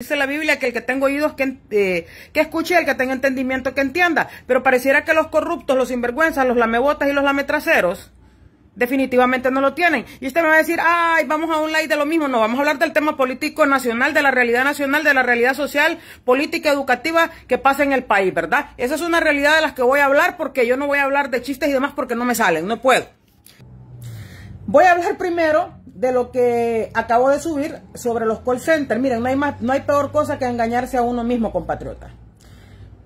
Dice la Biblia que el que tenga oídos que, eh, que escuche, el que tenga entendimiento que entienda. Pero pareciera que los corruptos, los sinvergüenzas, los lamebotas y los lametraseros definitivamente no lo tienen. Y usted me va a decir, ay, vamos a un like de lo mismo. No, vamos a hablar del tema político nacional, de la realidad nacional, de la realidad social, política, educativa que pasa en el país, ¿verdad? Esa es una realidad de las que voy a hablar porque yo no voy a hablar de chistes y demás porque no me salen, no puedo. Voy a hablar primero de lo que acabo de subir sobre los call centers. Miren, no hay, más, no hay peor cosa que engañarse a uno mismo, compatriota.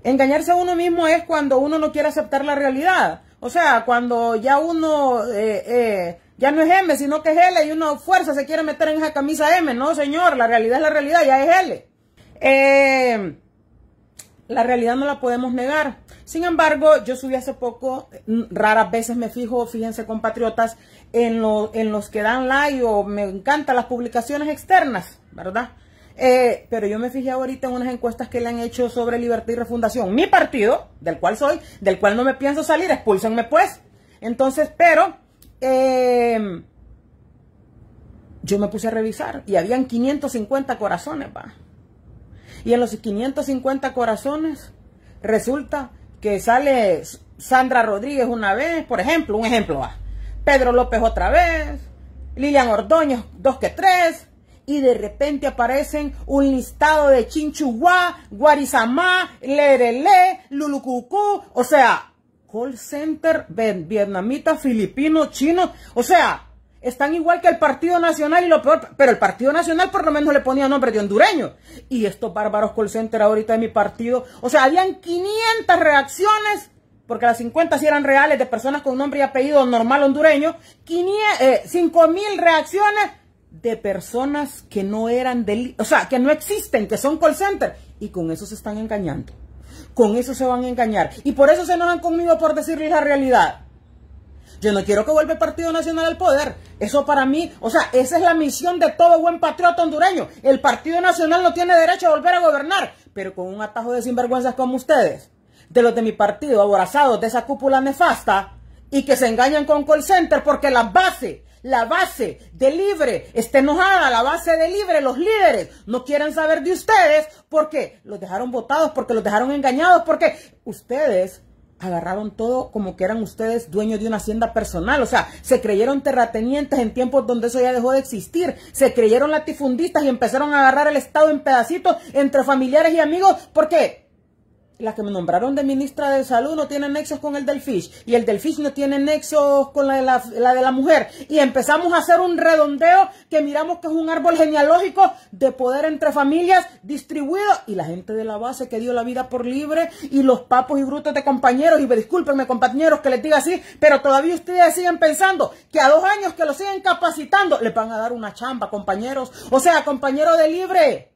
Engañarse a uno mismo es cuando uno no quiere aceptar la realidad. O sea, cuando ya uno eh, eh, ya no es M, sino que es L y uno fuerza se quiere meter en esa camisa M. No, señor, la realidad es la realidad, ya es L. Eh, la realidad no la podemos negar. Sin embargo, yo subí hace poco, eh, raras veces me fijo, fíjense compatriotas, en, los que dan like o me encantan las publicaciones externas, ¿verdad? Eh, pero yo me fijé ahorita en unas encuestas que le han hecho sobre Libertad y Refundación. Mi partido, del cual soy, del cual no me pienso salir, expulsenme pues. Entonces, pero... Em, yo me puse a revisar y habían 550 corazones, va. Y en los 550 corazones resulta que sale Sandra Rodríguez una vez, por ejemplo, un ejemplo, Pedro López otra vez, Lilian Ordóñez dos que tres, y de repente aparecen un listado de Chinchuá, Guarizamá, Lerele, Lulucucú, o sea, call center vietnamita, filipino, chino, o sea, están igual que el Partido Nacional y lo peor, pero el Partido Nacional por lo menos le ponía nombre de hondureño. Y estos bárbaros call center ahorita de mi partido, o sea, habían 500 reacciones, porque las 50 sí eran reales de personas con nombre y apellido normal hondureño, 5 eh, mil reacciones de personas que no eran del, o sea, que no existen, que son call center y con eso se están engañando. Con eso se van a engañar y por eso se han conmigo por decirles la realidad. Yo no quiero que vuelva el Partido Nacional al poder. Eso para mí, o sea, esa es la misión de todo buen patriota hondureño. El Partido Nacional no tiene derecho a volver a gobernar, pero con un atajo de sinvergüenzas como ustedes, de los de mi partido, aborazados de esa cúpula nefasta, y que se engañan con call center porque la base, la base de libre está enojada, la base de libre, los líderes no quieren saber de ustedes porque los dejaron votados, porque los dejaron engañados, porque ustedes agarraron todo como que eran ustedes dueños de una hacienda personal. O sea, se creyeron terratenientes en tiempos donde eso ya dejó de existir. Se creyeron latifundistas y empezaron a agarrar el Estado en pedacitos entre familiares y amigos porque las que me nombraron de ministra de salud no tienen nexos con el delfish y el del FISH no tiene nexos con la de la, la de la mujer. Y empezamos a hacer un redondeo que miramos que es un árbol genealógico de poder entre familias distribuido y la gente de la base que dio la vida por libre y los papos y brutos de compañeros. Y discúlpenme compañeros que les diga así, pero todavía ustedes siguen pensando que a dos años que lo siguen capacitando les van a dar una chamba, compañeros. O sea, compañero de libre.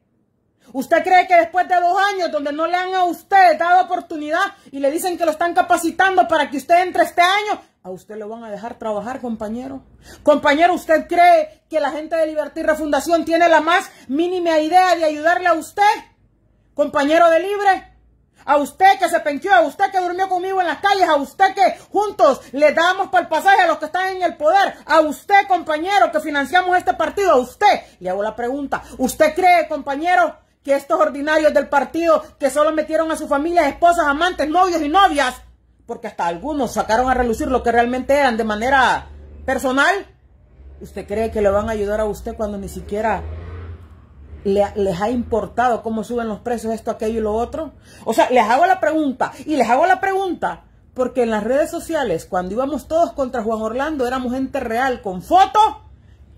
¿Usted cree que después de dos años donde no le han a usted dado oportunidad y le dicen que lo están capacitando para que usted entre este año, a usted lo van a dejar trabajar, compañero? Compañero, ¿usted cree que la gente de Libertad y Refundación tiene la más mínima idea de ayudarle a usted? Compañero de Libre, a usted que se penqueó, a usted que durmió conmigo en las calles, a usted que juntos le damos para el pasaje a los que están en el poder, a usted compañero que financiamos este partido, a usted, le hago la pregunta, ¿usted cree compañero que estos ordinarios del partido que solo metieron a su familia esposas, amantes, novios y novias, porque hasta algunos sacaron a relucir lo que realmente eran de manera personal, ¿usted cree que le van a ayudar a usted cuando ni siquiera les ha importado cómo suben los precios, esto, aquello y lo otro? O sea, les hago la pregunta y les hago la pregunta porque en las redes sociales, cuando íbamos todos contra Juan Orlando, éramos gente real con foto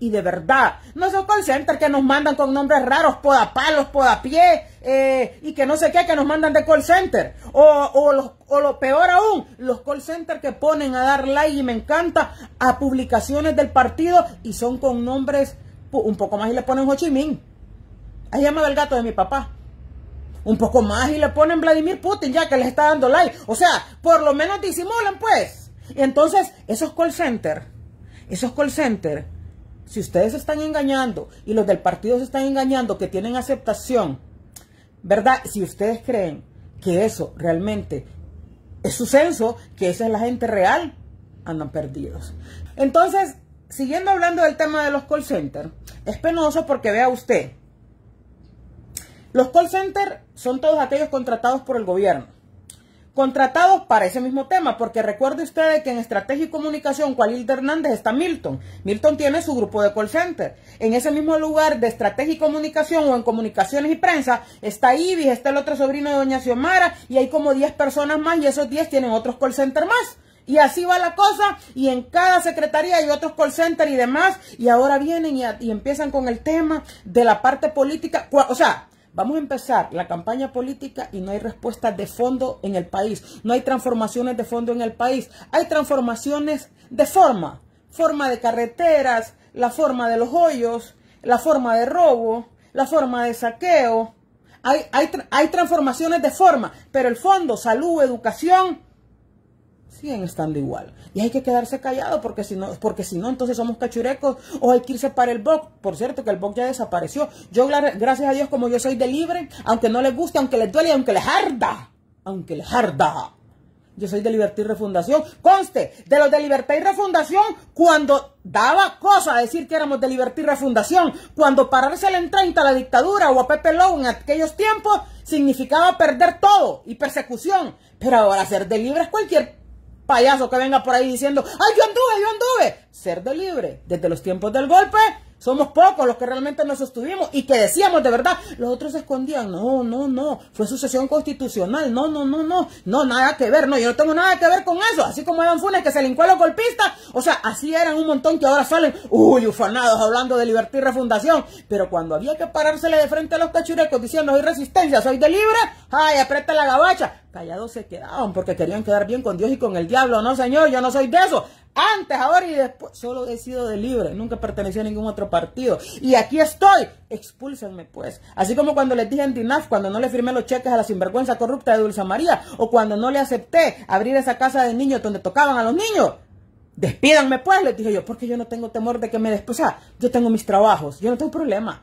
y de verdad. No esos call centers que nos mandan con nombres raros, podapalos, podapié, eh, y que no sé qué, que nos mandan de call center. O, lo peor aún, los call centers que ponen a dar like, y me encanta, a publicaciones del partido y son con nombres un poco más y le ponen Ho Chi Minh. Ahí llamado el gato de mi papá. Un poco más y le ponen Vladimir Putin, ya que les está dando like. O sea, por lo menos disimulan, pues. Y entonces, esos call center, esos call center si ustedes se están engañando y los del partido se están engañando, que tienen aceptación, ¿verdad? Si ustedes creen que eso realmente es su censo, que esa es la gente real, andan perdidos. Entonces, siguiendo hablando del tema de los call centers, es penoso porque vea usted, los call centers son todos aquellos contratados por el gobierno contratados para ese mismo tema, porque recuerde ustedes que en Estrategia y Comunicación, cualil Hernández, está Milton. Milton tiene su grupo de call center. En ese mismo lugar de Estrategia y Comunicación o en Comunicaciones y Prensa, está Ibis, está el otro sobrino de Doña Xiomara, y hay como 10 personas más, y esos 10 tienen otros call center más. Y así va la cosa, y en cada secretaría hay otros call center y demás, y ahora vienen y empiezan con el tema de la parte política. O sea, Vamos a empezar la campaña política y no hay respuesta de fondo en el país. No hay transformaciones de fondo en el país. Hay transformaciones de forma. Forma de carreteras, la forma de los hoyos, la forma de robo, la forma de saqueo. Hay, hay, hay transformaciones de forma, pero el fondo, salud, educación, siguen estando igual. Y hay que quedarse callado porque si no, porque si no entonces somos cachurecos o hay que irse para el BOC. Por cierto, que el BOC ya desapareció. Yo, gracias a Dios, como yo soy de libre, aunque no les guste, aunque les duele, aunque les arda, aunque les arda. Yo soy de Libertad y Refundación. Conste, de los de Libertad y Refundación, cuando daba cosa a decir que éramos de Libertad y Refundación, cuando pararse la entrada a la dictadura o a Pepe Lowe en aquellos tiempos, significaba perder todo y persecución. Pero ahora ser de libre es cualquier payaso que venga por ahí diciendo, ay, yo anduve, yo anduve. Ser de libre, desde los tiempos del golpe somos pocos los que realmente nos sostuvimos y que decíamos de verdad, los otros se escondían. No, no, no, fue sucesión constitucional. No, no, no, no, no, nada que ver. No, yo no tengo nada que ver con eso. Así como eran Funes que se lincuó a los golpistas. O sea, así eran un montón que ahora salen, uy, ufanados hablando de libertad y refundación. Pero cuando había que parársele de frente a los cachurecos diciendo, soy resistencia, soy de libre, ay, aprieta la gabacha. Callados se quedaban porque querían quedar bien con Dios y con el diablo. No, señor, yo no soy de eso antes, ahora y después. Solo he sido de libre, nunca pertenecí a ningún otro partido. Y aquí estoy, expúlsenme pues. Así como cuando les dije en DINAF, cuando no le firmé los cheques a la sinvergüenza corrupta de Dulce María, o cuando no le acepté abrir esa casa de niños donde tocaban a los niños. Despídanme pues, les dije yo, porque yo no tengo temor de que me desposa. yo tengo mis trabajos, yo no tengo problema.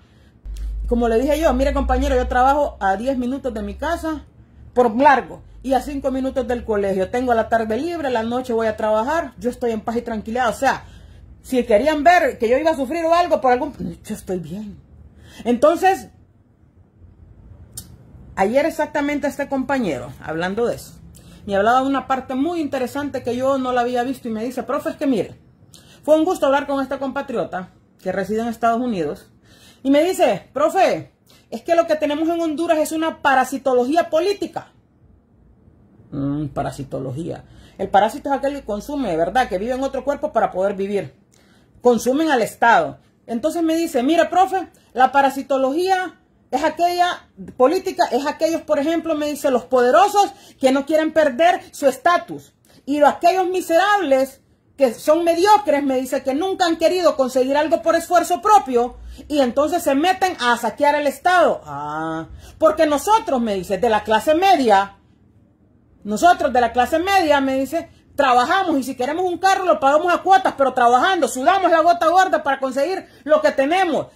Como le dije yo, mire compañero, yo trabajo a 10 minutos de mi casa por largo y a cinco minutos del colegio. Tengo la tarde libre, la noche voy a trabajar, yo estoy en paz y tranquilidad. O sea, si querían ver que yo iba a sufrir o algo por algún... Yo estoy bien. Entonces, ayer exactamente este compañero, hablando de eso, me hablaba de una parte muy interesante que yo no la había visto y me dice, profe, es que mire, fue un gusto hablar con esta compatriota que reside en Estados Unidos y me dice, profe, es que lo que tenemos en Honduras es una parasitología política. Mm, parasitología. El parásito es aquel que consume, ¿verdad? Que vive en otro cuerpo para poder vivir. Consumen al Estado. Entonces me dice, mira, profe, la parasitología es aquella política, es aquellos, por ejemplo, me dice, los poderosos que no quieren perder su estatus. Y aquellos miserables que son mediocres, me dice, que nunca han querido conseguir algo por esfuerzo propio y entonces se meten a saquear el Estado. Ah, porque nosotros, me dice, de la clase media, nosotros de la clase media, me dice, trabajamos y si queremos un carro lo pagamos a cuotas, pero trabajando, sudamos la gota gorda para conseguir lo que tenemos.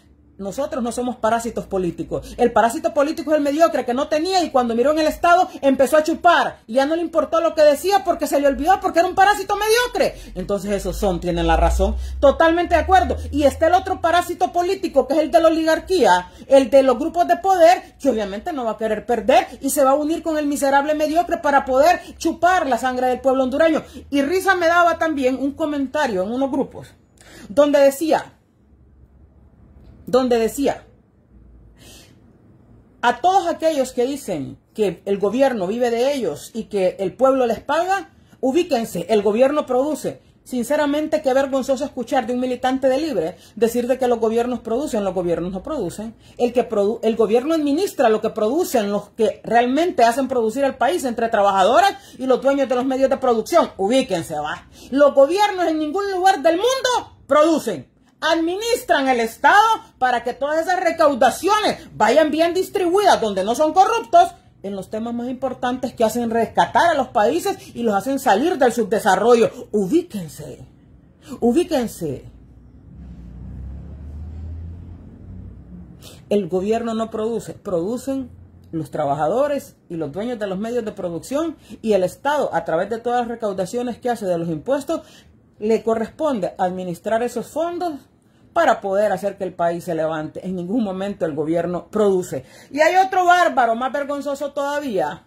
Nosotros no somos parásitos políticos. El parásito político es el mediocre que no tenía y cuando miró en el Estado empezó a chupar. ya no le importó lo que decía porque se le olvidó porque era un parásito mediocre. Entonces esos son, tienen la razón. Totalmente de acuerdo. Y está el otro parásito político que es el de la oligarquía, el de los grupos de poder, que obviamente no va a querer perder y se va a unir con el miserable mediocre para poder chupar la sangre del pueblo hondureño. Y risa me daba también un comentario en unos grupos donde decía donde decía, a todos aquellos que dicen que el gobierno vive de ellos y que el pueblo les paga, ubíquense, el gobierno produce. Sinceramente, qué vergonzoso escuchar de un militante de libre decir de que los gobiernos producen, los gobiernos no producen. El, que el gobierno administra lo que producen los que realmente hacen producir al país entre trabajadoras y los dueños de los medios de producción. Ubíquense, va. Los gobiernos en ningún lugar del mundo producen administran el Estado para que todas esas recaudaciones vayan bien distribuidas donde no son corruptos en los temas más importantes que hacen rescatar a los países y los hacen salir del subdesarrollo. Ubíquense, ubíquense. El gobierno no produce, producen los trabajadores y los dueños de los medios de producción y el Estado a través de todas las recaudaciones que hace de los impuestos le corresponde administrar esos fondos para poder hacer que el país se levante. En ningún momento el gobierno produce. Y hay otro bárbaro más vergonzoso todavía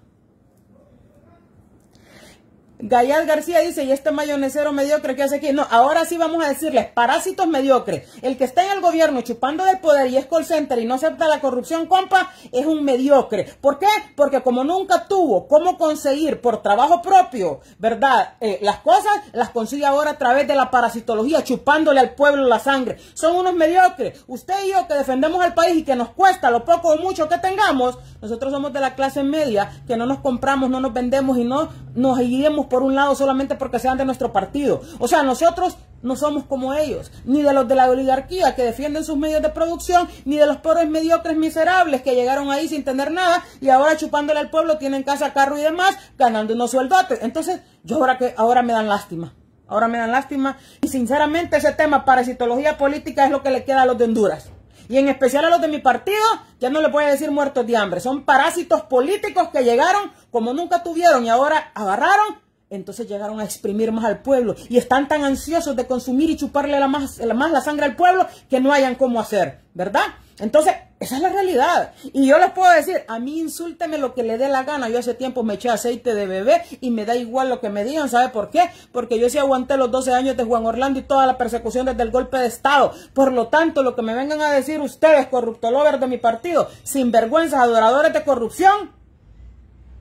Gayal García dice, y este mayonesero mediocre que hace aquí. No, ahora sí vamos a decirles, parásitos mediocres. El que está en el gobierno chupando del poder y es call center y no acepta la corrupción, compa, es un mediocre. ¿Por qué? Porque como nunca tuvo cómo conseguir por trabajo propio, ¿verdad? Eh, las cosas las consigue ahora a través de la parasitología, chupándole al pueblo la sangre. Son unos mediocres. Usted y yo que defendemos al país y que nos cuesta lo poco o mucho que tengamos, nosotros somos de la clase media, que no nos compramos, no nos vendemos y no nos iremos por un lado solamente porque sean de nuestro partido. O sea, nosotros no somos como ellos, ni de los de la oligarquía que defienden sus medios de producción, ni de los pobres mediocres miserables que llegaron ahí sin tener nada y ahora chupándole al pueblo tienen casa, carro y demás, ganando unos sueldotes. Entonces, yo ahora que ahora me dan lástima. Ahora me dan lástima. Y sinceramente ese tema parasitología política es lo que le queda a los de Honduras. Y en especial a los de mi partido, ya no les voy a decir muertos de hambre. Son parásitos políticos que llegaron como nunca tuvieron y ahora agarraron entonces llegaron a exprimir más al pueblo y están tan ansiosos de consumir y chuparle la más, la sangre al pueblo que no hayan cómo hacer, ¿verdad? Entonces, esa es la realidad. Y yo les puedo decir, a mí insúlteme lo que le dé la gana. Yo hace tiempo me eché aceite de bebé y me da igual lo que me digan. ¿Sabe por qué? Porque yo sí aguanté los 12 años de Juan Orlando y toda la persecución desde el golpe de Estado. Por lo tanto, lo que me vengan a decir ustedes, Lover de mi partido, sinvergüenzas, adoradores de corrupción,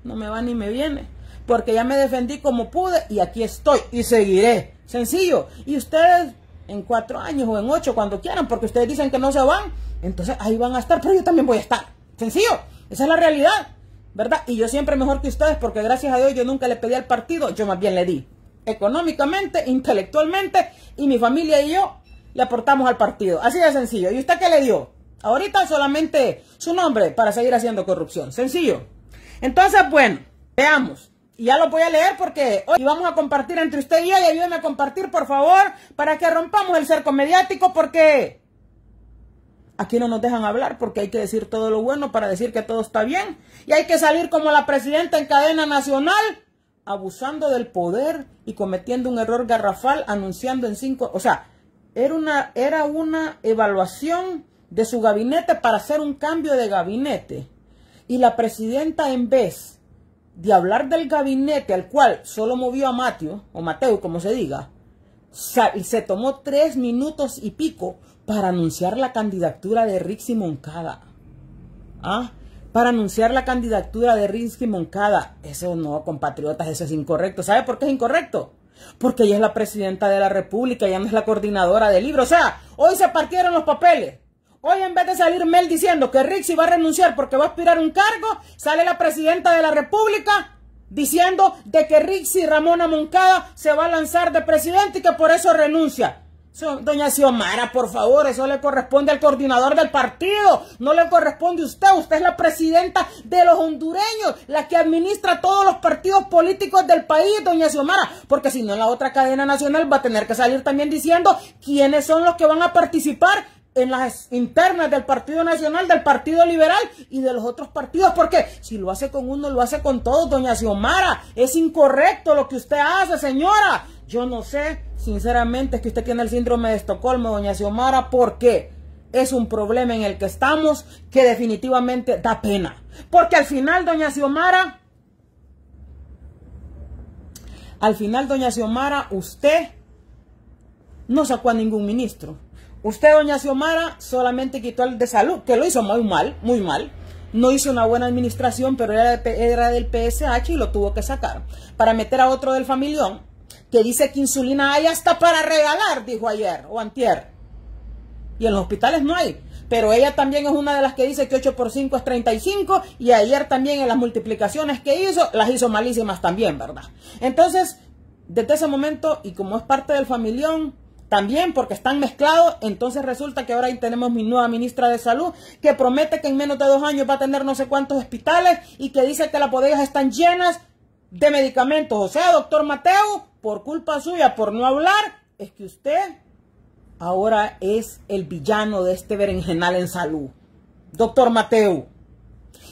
no me va ni me viene porque ya me defendí como pude y aquí estoy y seguiré. Sencillo. Y ustedes en cuatro años o en ocho, cuando quieran, porque ustedes dicen que no se van, entonces ahí van a estar, pero yo también voy a estar. Sencillo. Esa es la realidad, ¿verdad? Y yo siempre mejor que ustedes, porque gracias a Dios yo nunca le pedí al partido, yo más bien le di. Económicamente, intelectualmente, y mi familia y yo le aportamos al partido. Así de sencillo. ¿Y usted qué le dio? Ahorita solamente su nombre para seguir haciendo corrupción. Sencillo. Entonces, bueno, veamos. Y ya lo voy a leer porque hoy vamos a compartir entre usted y ella, y ayúdenme a compartir, por favor, para que rompamos el cerco mediático porque aquí no nos dejan hablar porque hay que decir todo lo bueno para decir que todo está bien. Y hay que salir como la presidenta en cadena nacional abusando del poder y cometiendo un error garrafal anunciando en cinco... O sea, era una, era una evaluación de su gabinete para hacer un cambio de gabinete. Y la presidenta en vez de hablar del gabinete al cual solo movió a Mateo, o Mateo como se diga, se tomó tres minutos y pico para anunciar la candidatura de Rixi Moncada. ¿Ah? Para anunciar la candidatura de Rixi Moncada. Eso no, compatriotas, eso es incorrecto. ¿Sabe por qué es incorrecto? Porque ella es la presidenta de la República, ella no es la coordinadora del libro. O sea, hoy se partieron los papeles. Hoy en vez de salir Mel diciendo que Rixi va a renunciar porque va a aspirar un cargo, sale la presidenta de la República diciendo de que Rixi Ramona Moncada se va a lanzar de presidente y que por eso renuncia. Doña Xiomara, por favor, eso le corresponde al coordinador del partido, no le corresponde a usted, usted es la presidenta de los hondureños, la que administra todos los partidos políticos del país, doña Xiomara, porque si no la otra cadena nacional va a tener que salir también diciendo quiénes son los que van a participar en las internas del Partido Nacional, del Partido Liberal y de los otros partidos, porque si lo hace con uno, lo hace con todos, doña Xiomara, es incorrecto lo que usted hace, señora. Yo no sé, sinceramente, que usted tiene el síndrome de Estocolmo, doña Xiomara, porque es un problema en el que estamos que definitivamente da pena. Porque al final, doña Xiomara, al final, doña Xiomara, usted no sacó a ningún ministro. Usted, doña Xiomara, solamente quitó el de salud, que lo hizo muy mal, muy mal. No hizo una buena administración, pero era, era del PSH y lo tuvo que sacar. Para meter a otro del familión, que dice que insulina hay hasta para regalar, dijo ayer o antier. Y en los hospitales no hay. Pero ella también es una de las que dice que 8 por 5 es 35 y ayer también en las multiplicaciones que hizo, las hizo malísimas también, ¿verdad? Entonces, desde ese momento, y como es parte del familión, también porque están mezclados, entonces resulta que ahora tenemos mi nueva ministra de Salud que promete que en menos de dos años va a tener no sé cuántos hospitales y que dice que las bodegas están llenas de medicamentos. O sea, doctor Mateo, por culpa suya, por no hablar, es que usted ahora es el villano de este berenjenal en salud. Doctor Mateo.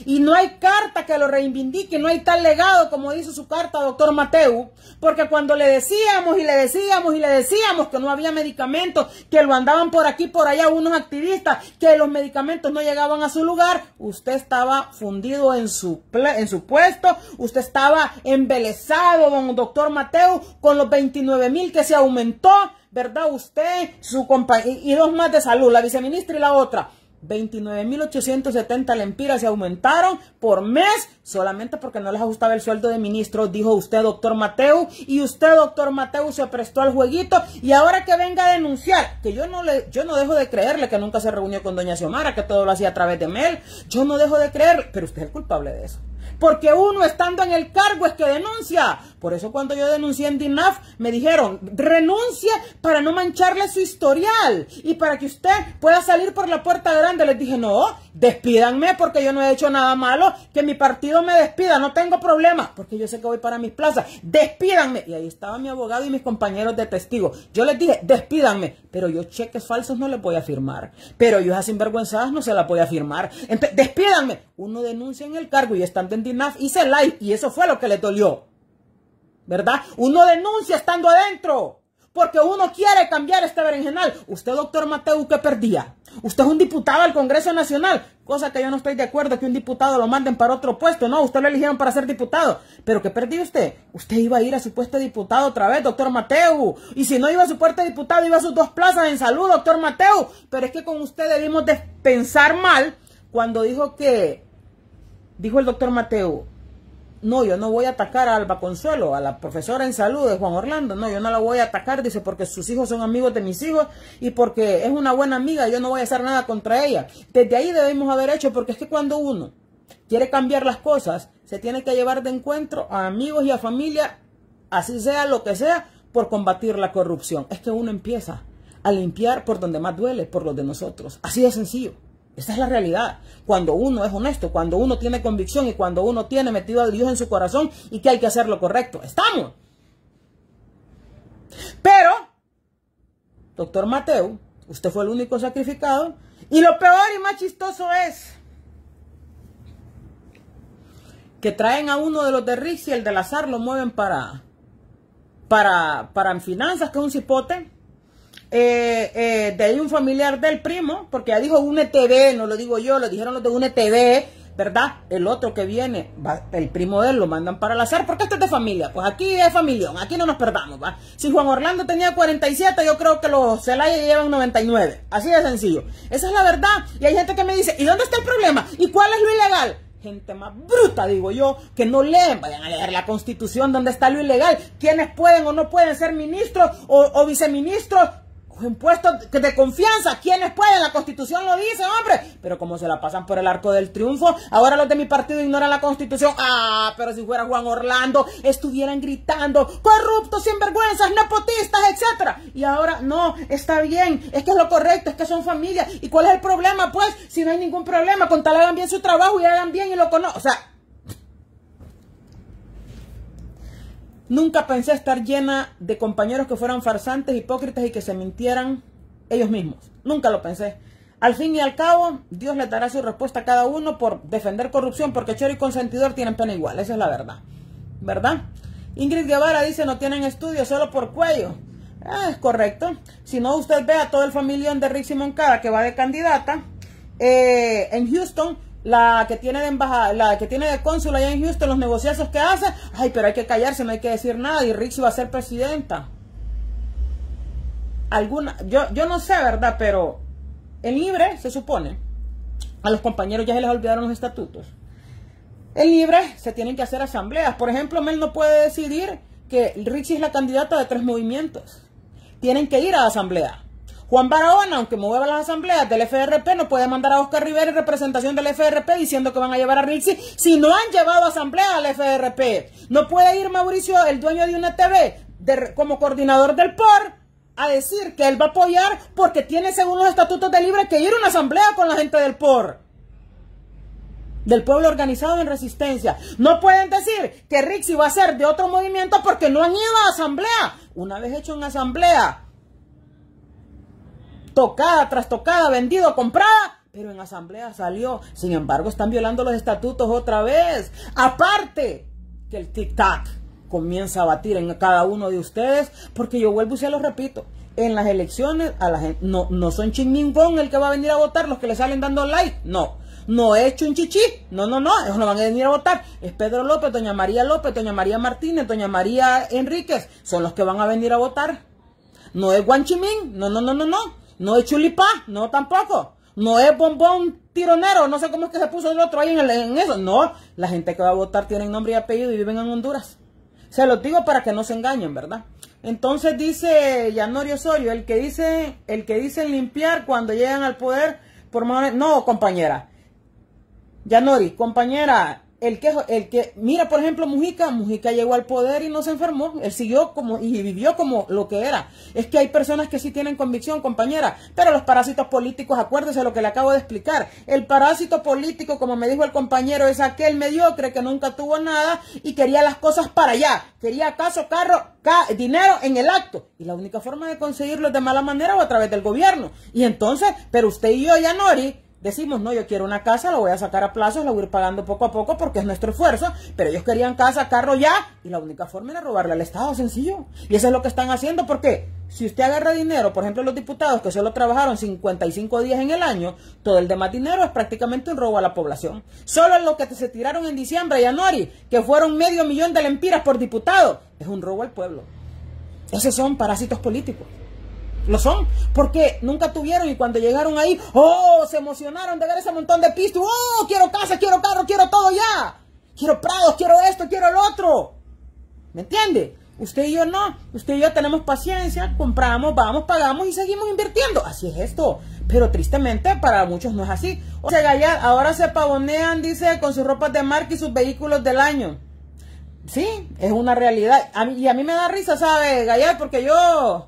Y no hay carta que lo reivindique, no hay tal legado como dice su carta, doctor Mateu, porque cuando le decíamos y le decíamos y le decíamos que no había medicamentos, que lo andaban por aquí, por allá unos activistas, que los medicamentos no llegaban a su lugar, usted estaba fundido en su, puesto, usted estaba embelesado, don doctor Mateu, con los 29 mil que se aumentó, ¿verdad? Usted, su compañero y dos más de salud, la viceministra y la otra 29.870 lempiras se aumentaron por mes solamente porque no les ajustaba el sueldo de ministro, dijo usted, doctor Mateu. Y usted, doctor Mateu, se prestó al jueguito. Y ahora que venga a denunciar, que yo no, le, yo no dejo de creerle que nunca se reunió con doña Xiomara, que todo lo hacía a través de Mel. Yo no dejo de creer, pero usted es el culpable de eso. Porque uno estando en el cargo es que denuncia. Por eso cuando yo denuncié en DINAF me dijeron, renuncie para no mancharle su historial y para que usted pueda salir por la puerta grande. Les dije, no, despídanme porque yo no he hecho nada malo, que mi partido me despida, no tengo problema, porque yo sé que voy para mis plazas, despídanme. Y ahí estaba mi abogado y mis compañeros de testigo. Yo les dije, despídanme, pero yo cheques falsos no les voy a firmar, pero yo a sinvergüenzadas no se la voy a firmar. Entonces, despídanme. Uno denuncia en el cargo y están didn't enough, hice like y eso fue lo que le dolió. ¿Verdad? Uno denuncia estando adentro. Porque uno quiere cambiar este berenjenal. Usted, doctor Mateu, ¿qué perdía? Usted es un diputado al Congreso Nacional. Cosa que yo no estoy de acuerdo que un diputado lo manden para otro puesto. No, usted lo eligieron para ser diputado. Pero ¿qué perdía usted? Usted iba a ir a su puesto de diputado otra vez, doctor Mateu. Y si no iba a su puesto de diputado, iba a sus dos plazas en salud, doctor Mateu. Pero es que con usted debimos pensar mal cuando dijo que Dijo el doctor Mateo, no, yo no voy a atacar a Alba Consuelo, a la profesora en salud de Juan Orlando, no, yo no la voy a atacar, dice, porque sus hijos son amigos de mis hijos y porque es una buena amiga, yo no voy a hacer nada contra ella. Desde ahí debemos haber hecho, porque es que cuando uno quiere cambiar las cosas, se tiene que llevar de encuentro a amigos y a familia, así sea lo que sea, por combatir la corrupción. Es que uno empieza a limpiar por donde más duele, por los de nosotros. Así de sencillo esa es la realidad. Cuando uno es honesto, cuando uno tiene convicción y cuando uno tiene metido a Dios en su corazón y que hay que hacer lo correcto. Estamos. Pero, doctor Mateo, usted fue el único sacrificado. Y lo peor y más chistoso es que traen a uno de los de Rix y el de azar lo mueven para, para, para finanzas, que es un cipote. Eh, eh, de ahí un familiar del primo, porque ya dijo UNETV, no lo digo yo, lo dijeron los de UNETV, ¿verdad? El otro que viene, el primo de él, lo mandan para la azar, porque esto es de familia, pues aquí es familión, aquí no nos perdamos, ¿va? Si Juan Orlando tenía 47, yo creo que los Celaya llevan 99, así de sencillo, esa es la verdad, y hay gente que me dice, ¿y dónde está el problema? ¿Y cuál es lo ilegal? gente más bruta, digo yo, que no leen, vayan a leer la constitución donde está lo ilegal, quienes pueden o no pueden ser ministros o, o viceministros, impuestos puestos de confianza. ¿Quiénes pueden? La constitución lo dice, hombre. Pero como se la pasan por el arco del triunfo, ahora los de mi partido ignoran la constitución. Ah, pero si fuera Juan Orlando, estuvieran gritando, corruptos, sinvergüenzas, nepotistas, etcétera. Y ahora, no, está bien, es que es lo correcto, es que son familia. ¿Y cuál es el problema? Pues, si no hay ningún problema, con hagan bien su trabajo y hagan bien y lo conozcan. O sea, Nunca pensé estar llena de compañeros que fueran farsantes, hipócritas y que se mintieran ellos mismos. Nunca lo pensé. Al fin y al cabo, Dios le dará su respuesta a cada uno por defender corrupción, porque chero y consentidor tienen pena igual. Esa es la verdad. ¿Verdad? Ingrid Guevara dice, no tienen estudios, solo por cuello. Ah, es correcto. Si no, usted ve a todo el familión de Rick Simoncada que va de candidata eh, en Houston la que tiene de embajada, la que tiene de cónsul allá en Houston, los negocios que hace, ay, pero hay que callarse, no hay que decir nada, y Rixi va a ser presidenta. Alguna, yo, yo no sé, ¿verdad? Pero el libre, se supone, a los compañeros ya se les olvidaron los estatutos. El libre se tienen que hacer asambleas. Por ejemplo, Mel no puede decidir que Rixi es la candidata de tres movimientos. Tienen que ir a asamblea. Juan Barahona, aunque mueva las asambleas del FRP, no puede mandar a Oscar Rivera en representación del FRP diciendo que van a llevar a Rixi si no han llevado asamblea al FRP. No puede ir Mauricio, el dueño de una TV, como coordinador del POR, a decir que él va a apoyar porque tiene, según los estatutos de Libre, que ir a una asamblea con la gente del POR del pueblo organizado en resistencia. No pueden decir que Rixi va a ser de otro movimiento porque no han ido a asamblea. Una vez hecho una asamblea, tocada tras tocada, vendido, comprada, pero en asamblea salió. Sin embargo, están violando los estatutos otra vez. Aparte que el tic-tac comienza a batir en cada uno de ustedes, porque yo vuelvo y se lo repito, en las elecciones a la gente, no, no son chingón el que va a venir a votar, los que le salen dando like, no. No es Chunchichi, no, no, no, ellos no van a venir a votar. Es Pedro López, Doña María López, Doña María Martínez, Doña María Enríquez, son los que van a venir a votar. No es Guanchimín, no, no, no, no, no. No es chulipá, no tampoco. No es bombón tironero, no sé cómo es que se puso el otro ahí en, eso. No, la gente que va a votar tiene nombre y apellido y viven en Honduras. Se los digo para que no se engañen, ¿verdad? Entonces dice Yanori Osorio, el que dice, el que dice limpiar cuando llegan al poder, por más... No, compañera. Yanori, compañera, el que, el que, mira, por ejemplo, Mujica, Mujica llegó al poder y no se enfermó, él siguió como y vivió como lo que era. Es que hay personas que sí tienen convicción, compañera, pero los parásitos políticos, acuérdese lo que le acabo de explicar, el parásito político, como me dijo el compañero, es aquel mediocre que nunca tuvo nada y quería las cosas para allá, quería caso, carro, dinero en el acto. Y la única forma de conseguirlo es de mala manera o a través del gobierno. Y entonces, pero usted y yo, Yanori, Decimos, no, yo quiero una casa, la voy a sacar a plazos, la voy a ir pagando poco a poco porque es nuestro esfuerzo, pero ellos querían casa, carro ya, y la única forma era robarle al Estado, sencillo. Y eso es lo que están haciendo, porque si usted agarra dinero, por ejemplo, los diputados que solo trabajaron 55 días en el año, todo el demás dinero es prácticamente un robo a la población. Solo lo que se tiraron en diciembre y enero, que fueron medio millón de lempiras por diputado, es un robo al pueblo. Esos son parásitos políticos. Lo son, porque nunca tuvieron y cuando llegaron ahí, oh, se emocionaron de ver ese montón de pisto, oh, quiero casa, quiero carro, quiero todo ya, quiero prados, quiero esto, quiero el otro. ¿Me entiende? Usted y yo no, usted y yo tenemos paciencia, compramos, vamos, pagamos y seguimos invirtiendo. Así es esto, pero tristemente para muchos no es así. O sea, Gallar, ahora se pavonean, dice, con sus ropas de marca y sus vehículos del año. Sí, es una realidad. y a mí me da risa, ¿sabe, Gallar? Porque yo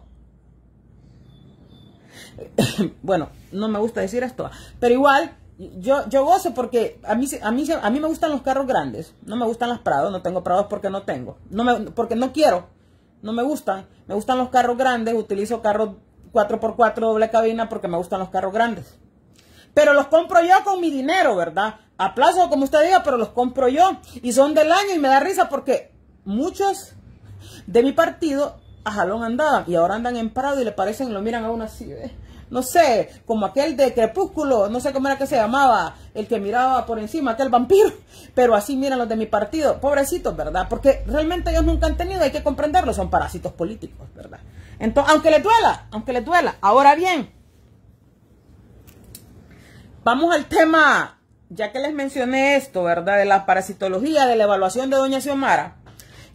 bueno, no me gusta decir esto, pero igual yo, yo gozo porque a mí, a, mí, a mí me gustan los carros grandes, no me gustan las Prados, no tengo Prados porque no tengo, no me, porque no quiero, no me gustan, me gustan los carros grandes, utilizo carros 4x4 doble cabina porque me gustan los carros grandes. Pero los compro yo con mi dinero, ¿verdad? A plazo, como usted diga, pero los compro yo. Y son del año y me da risa porque muchos de mi partido a jalón andaban y ahora andan en Prado y le parecen, lo miran a así, ¿eh? no sé, como aquel de Crepúsculo, no sé cómo era que se llamaba, el que miraba por encima, aquel vampiro, pero así miran los de mi partido, pobrecitos, ¿verdad? Porque realmente ellos nunca han tenido, hay que comprenderlo, son parásitos políticos, ¿verdad? Entonces, aunque les duela, aunque les duela, ahora bien, vamos al tema, ya que les mencioné esto, ¿verdad? De la parasitología, de la evaluación de Doña Xiomara.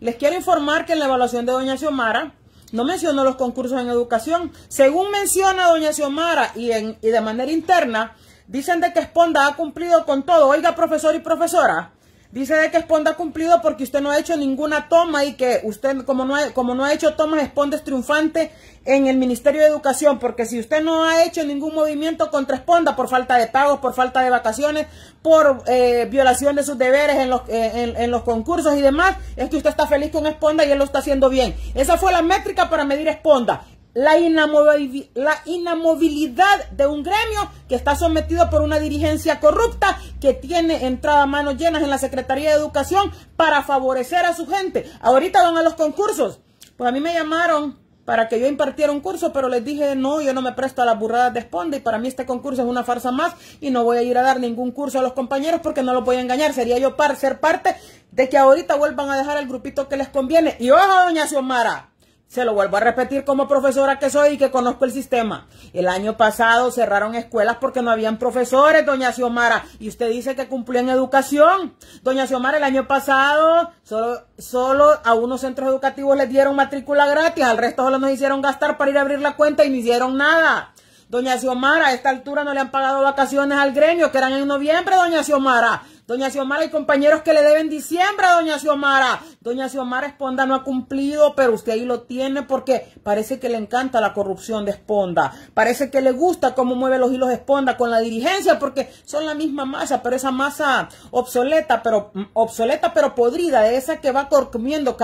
Les quiero informar que en la evaluación de Doña Xiomara, no mencionó los concursos en educación. Según menciona doña Xiomara y, en, y de manera interna, dicen de que Esponda ha cumplido con todo. Oiga, profesor y profesora, Dice de que Esponda ha cumplido porque usted no ha hecho ninguna toma y que usted, como no ha, como no ha hecho tomas, Esponda es este triunfante en el Ministerio de Educación, porque si usted no ha hecho ningún movimiento contra Esponda por falta de pagos, por falta de vacaciones, por eh, violación de sus deberes en los, eh, en los concursos y demás, es que usted está feliz con Esponda y él lo está haciendo bien. Esa fue la métrica para medir Esponda la, inamovilidad de un gremio que está sometido por una dirigencia corrupta que tiene entrada a manos llenas en la Secretaría de Educación para favorecer a su gente. Ahorita van a los concursos. Pues a mí me llamaron para que yo impartiera un curso, pero les dije, no, yo no me presto a las burradas de esponda y para mí este concurso es una farsa más y no voy a ir a dar ningún curso a los compañeros porque no los voy a engañar. Sería yo ser parte de que ahorita vuelvan a dejar el grupito que les conviene. Y ojo, doña Xiomara, se lo vuelvo a repetir como profesora que soy y que conozco el sistema. El año pasado cerraron escuelas porque no habían profesores, doña Xiomara. Y usted dice que cumplían educación. Doña Xiomara, el año pasado solo, solo a unos centros educativos les dieron matrícula gratis. Al resto solo nos hicieron gastar para ir a abrir la cuenta y no hicieron nada. Doña Xiomara, a esta altura no le han pagado vacaciones al gremio, que eran en noviembre, doña Xiomara. Doña Xiomara, hay compañeros que le deben diciembre, a doña Xiomara. Doña Xiomara Esponda no ha cumplido, pero usted ahí lo tiene porque parece que le encanta la corrupción de Esponda. Parece que le gusta cómo mueve los hilos Esponda con la dirigencia porque son la misma masa, pero esa masa obsoleta, pero mm, obsoleta pero podrida, esa que va carcomiendo,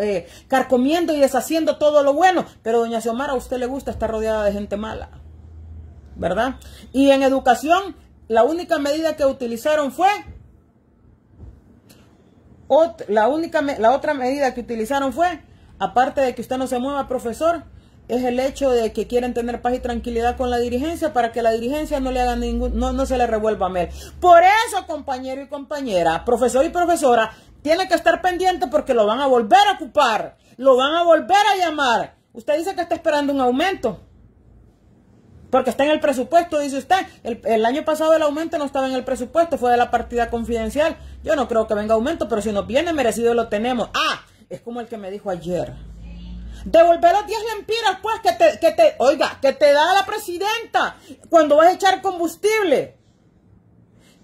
eh, carcomiendo y deshaciendo todo lo bueno. Pero doña Xiomara, a usted le gusta estar rodeada de gente mala. ¿Verdad? Y en educación la única medida que utilizaron fue la única la otra medida que utilizaron fue aparte de que usted no se mueva profesor es el hecho de que quieren tener paz y tranquilidad con la dirigencia para que la dirigencia no le haga ningún no, no se le revuelva a Mel por eso compañero y compañera profesor y profesora tiene que estar pendiente porque lo van a volver a ocupar lo van a volver a llamar usted dice que está esperando un aumento porque está en el presupuesto, dice usted. El, año pasado el aumento no estaba en el presupuesto, fue de la partida confidencial. Yo no creo que venga aumento, pero si nos viene merecido lo tenemos. Ah, es como el que me dijo ayer. Devolver a 10 lempiras, pues, que te, que te, oiga, que te da la presidenta cuando vas a echar combustible.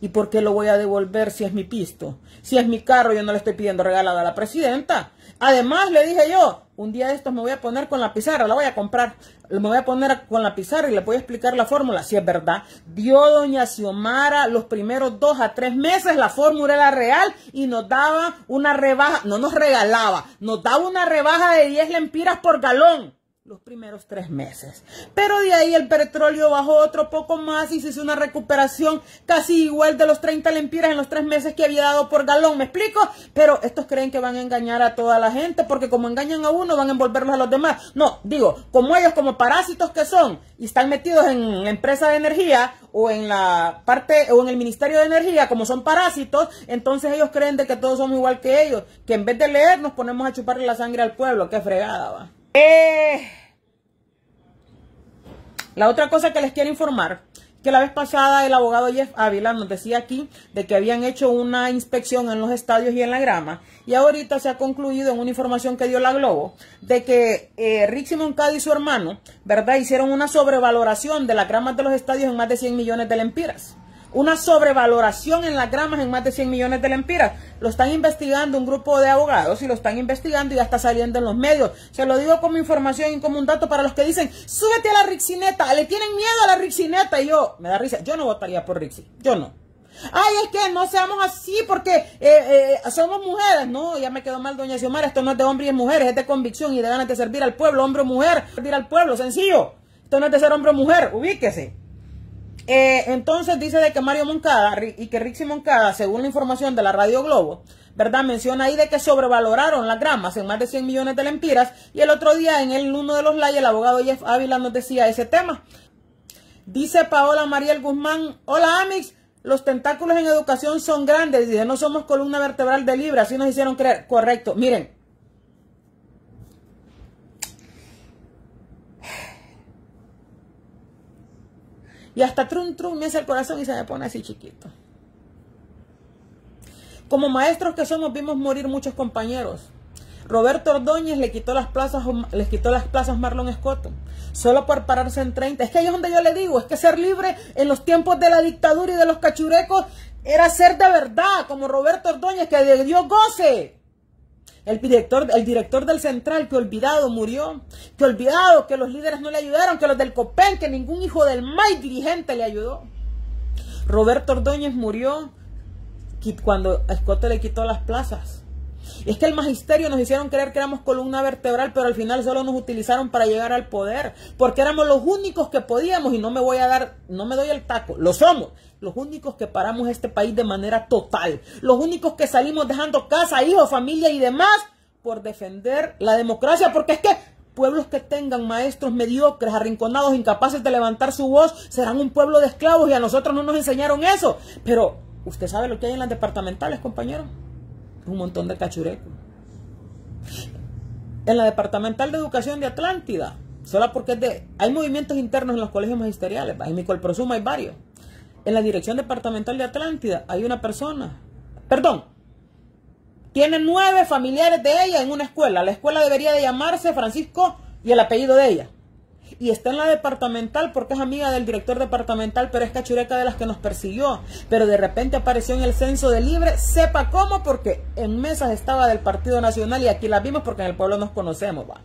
¿Y por qué lo voy a devolver si es mi pisto? Si es mi carro, yo no le estoy pidiendo regalada a la presidenta. Además, le dije yo, un día de estos me voy a poner con la pizarra, la voy a comprar, me voy a poner con la pizarra y le voy a explicar la fórmula. Si es verdad, dio doña Xiomara los primeros dos a tres meses la fórmula era real y nos daba una rebaja, no nos regalaba, nos daba una rebaja de 10 lempiras por galón los primeros tres meses. Pero de ahí el petróleo bajó otro poco más y se hizo una recuperación casi igual de los 30 lempiras en los tres meses que había dado por galón. ¿Me explico? Pero estos creen que van a engañar a toda la gente porque como engañan a uno van a envolverlos a los demás. No, digo, como ellos como parásitos que son y están metidos en la empresa de energía o en la parte o en el Ministerio de Energía como son parásitos, entonces ellos creen de que todos somos igual que ellos, que en vez de leer nos ponemos a chuparle la sangre al pueblo. Qué fregada va. Eh, la otra cosa que les quiero informar, que la vez pasada el abogado Jeff Ávila nos decía aquí de que habían hecho una inspección en los estadios y en la grama, y ahorita se ha concluido en una información que dio la Globo, de que eh, Rixi y su hermano, ¿verdad?, hicieron una sobrevaloración de las gramas de los estadios en más de 100 millones de lempiras una sobrevaloración en las gramas en más de 100 millones de lempiras. Lo están investigando un grupo de abogados y lo están investigando y ya está saliendo en los medios. Se lo digo como información y como un dato para los que dicen, súbete a la Rixineta, le tienen miedo a la Rixineta. Y yo, me da risa, yo no votaría por Rixi, yo no. Ay, es que no seamos así porque eh, eh, somos mujeres. No, ya me quedó mal, doña Xiomara. Esto no es de hombres y mujeres, es de convicción y de ganas de servir al pueblo, hombre o mujer. Servir al pueblo, sencillo. Esto no es de ser hombre o mujer, ubíquese. Eh, entonces dice de que Mario Moncada y que Rixi Moncada, según la información de la Radio Globo, ¿verdad? Menciona ahí de que sobrevaloraron las gramas en más de 100 millones de lempiras y el otro día en el uno de los live el abogado Jeff Ávila nos decía ese tema. Dice Paola Mariel Guzmán, hola Amix, los tentáculos en educación son grandes, dice, no somos columna vertebral de Libra, así nos hicieron creer. Correcto, miren, Y hasta trum trum me hace el corazón y se me pone así chiquito. Como maestros que somos, vimos morir muchos compañeros. Roberto Ordóñez le quitó las plazas, les quitó las plazas Marlon Escoto, solo por pararse en 30. Es que ahí es donde yo le digo, es que ser libre en los tiempos de la dictadura y de los cachurecos era ser de verdad, como Roberto Ordóñez, que de Dios goce. El director, director del central que olvidado murió, que olvidado que los líderes no le ayudaron, que los del COPEN, que ningún hijo del MAI dirigente le ayudó. Roberto Ordóñez murió cuando Escote le quitó las plazas. Es que el magisterio nos hicieron creer que éramos columna vertebral, pero al final solo nos utilizaron para llegar al poder, porque éramos los únicos que podíamos y no me voy a dar, no me doy el taco, lo somos, los únicos que paramos este país de manera total, los únicos que salimos dejando casa, hijos, familia y demás por defender la democracia, porque es que pueblos que tengan maestros mediocres, arrinconados, incapaces de levantar su voz, serán un pueblo de esclavos y a nosotros no nos enseñaron eso. Pero usted sabe lo que hay en las departamentales, compañero un montón de cachurecos. En la Departamental de Educación de Atlántida, solo porque hay movimientos internos en los colegios magisteriales, en mi colprosuma hay varios. En la Dirección Departamental de Atlántida hay una persona, perdón, tiene nueve familiares de ella en una escuela. La escuela debería de llamarse Francisco y el apellido de ella y está en la departamental porque es amiga del director departamental, pero es cachureca de las que nos persiguió. Pero de repente apareció en el censo de libre, sepa cómo, porque en mesas estaba del Partido Nacional y aquí la vimos porque en el pueblo nos conocemos, va.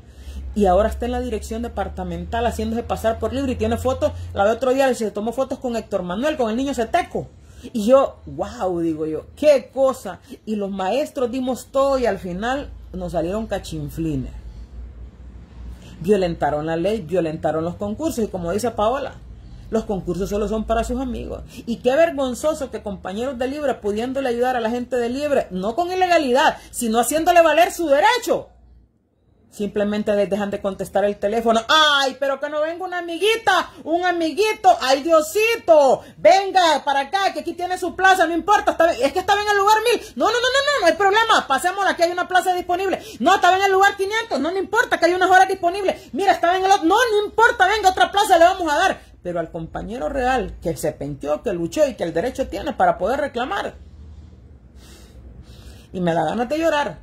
Y ahora está en la dirección departamental haciéndose pasar por libre y tiene fotos. La de otro día se tomó fotos con Héctor Manuel, con el niño seteco Y yo, wow, digo yo, qué cosa. Y los maestros dimos todo y al final nos salieron cachinflines violentaron la ley, violentaron los concursos y como dice Paola, los concursos solo son para sus amigos. Y qué vergonzoso que compañeros de Libre pudiéndole ayudar a la gente de Libre, no con ilegalidad, sino haciéndole valer su derecho. Simplemente dejan de contestar el teléfono. ¡Ay, pero que no venga una amiguita! ¡Un amiguito! ¡Ay, Diosito! ¡Venga para acá, que aquí tiene su plaza! No importa, es que estaba en el lugar mil. No, no, no, no, no, no hay problema. Pasémosla, aquí hay una plaza disponible. No, estaba en el lugar 500. No, no importa, que hay unas horas disponibles. Mira, estaba en el otro. No, no importa, venga, otra plaza le vamos a dar. Pero al compañero real que se penteó, que luchó y que el derecho tiene para poder reclamar. Y me da ganas de llorar.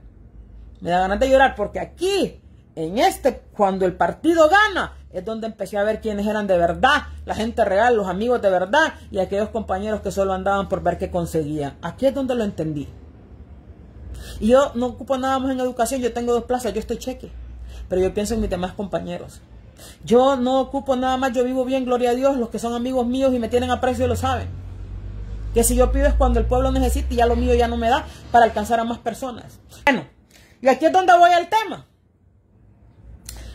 Me da ganas de llorar porque aquí en este, cuando el partido gana, es donde empecé a ver quiénes eran de verdad, la gente real, los amigos de verdad y aquellos compañeros que solo andaban por ver qué conseguían. Aquí es donde lo entendí. Y yo no ocupo nada más en educación, yo tengo dos plazas, yo estoy cheque, pero yo pienso en mis demás compañeros. Yo no ocupo nada más, yo vivo bien, gloria a Dios, los que son amigos míos y me tienen aprecio lo saben. Que si yo pido es cuando el pueblo necesita y ya lo mío ya no me da para alcanzar a más personas. Bueno, y aquí es donde voy al tema.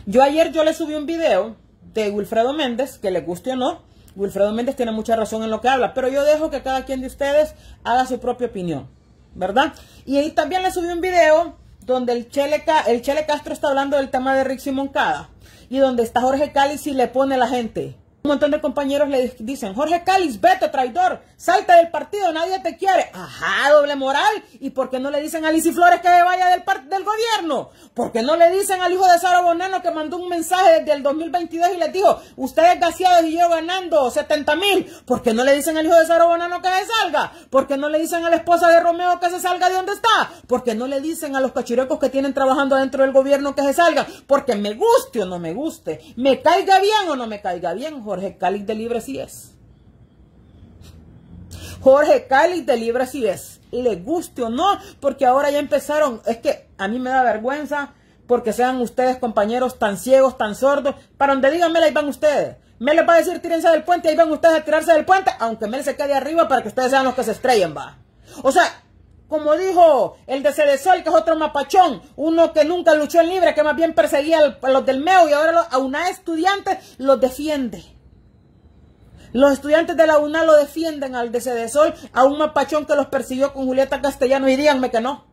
Yo ayer yo le subí un video de Wilfredo Méndez, que le guste o no. Wilfredo Méndez tiene mucha razón en lo que habla, pero yo dejo que cada quien de ustedes haga su propia opinión, ¿verdad? Y ahí también le subí un video donde el Chele, Castro está hablando del tema de Rixi Moncada y donde está Jorge Cáliz y le pone la gente, montón de compañeros le dicen, Jorge Cáliz, vete traidor, salte del partido, nadie te quiere. Ajá, doble moral. ¿Y por qué no le dicen a Lizy Flores que vaya del, del gobierno? ¿Por qué no le dicen al hijo de Saro Bonano que mandó un mensaje desde el 2022 y les dijo, ustedes gaseados y yo ganando 70 mil? ¿Por qué no le dicen al hijo de Saro Bonano que se salga? ¿Por qué no le dicen a la esposa de Romeo que se salga de donde está? ¿Por qué no le dicen a los cachirecos que tienen trabajando dentro del gobierno que se salga? Porque me guste o no me guste, me caiga bien o no me caiga bien, Jorge. Jorge Cáliz de Libre sí es. Jorge Cáliz de Libre sí es. Le guste o no, porque ahora ya empezaron. Es que a mí me da vergüenza porque sean ustedes compañeros tan ciegos, tan sordos. Para donde digan, me van ustedes. Me les va a decir tírense del puente, ahí van ustedes a tirarse del puente, aunque Mel se quede arriba para que ustedes sean los que se estrellen, va. O sea, como dijo el de sol que es otro mapachón, uno que nunca luchó en libre, que más bien perseguía a los del MEO y ahora a una estudiante los defiende. Los estudiantes de la UNA lo defienden al de sol a un mapachón que los persiguió con Julieta Castellano y díganme que no.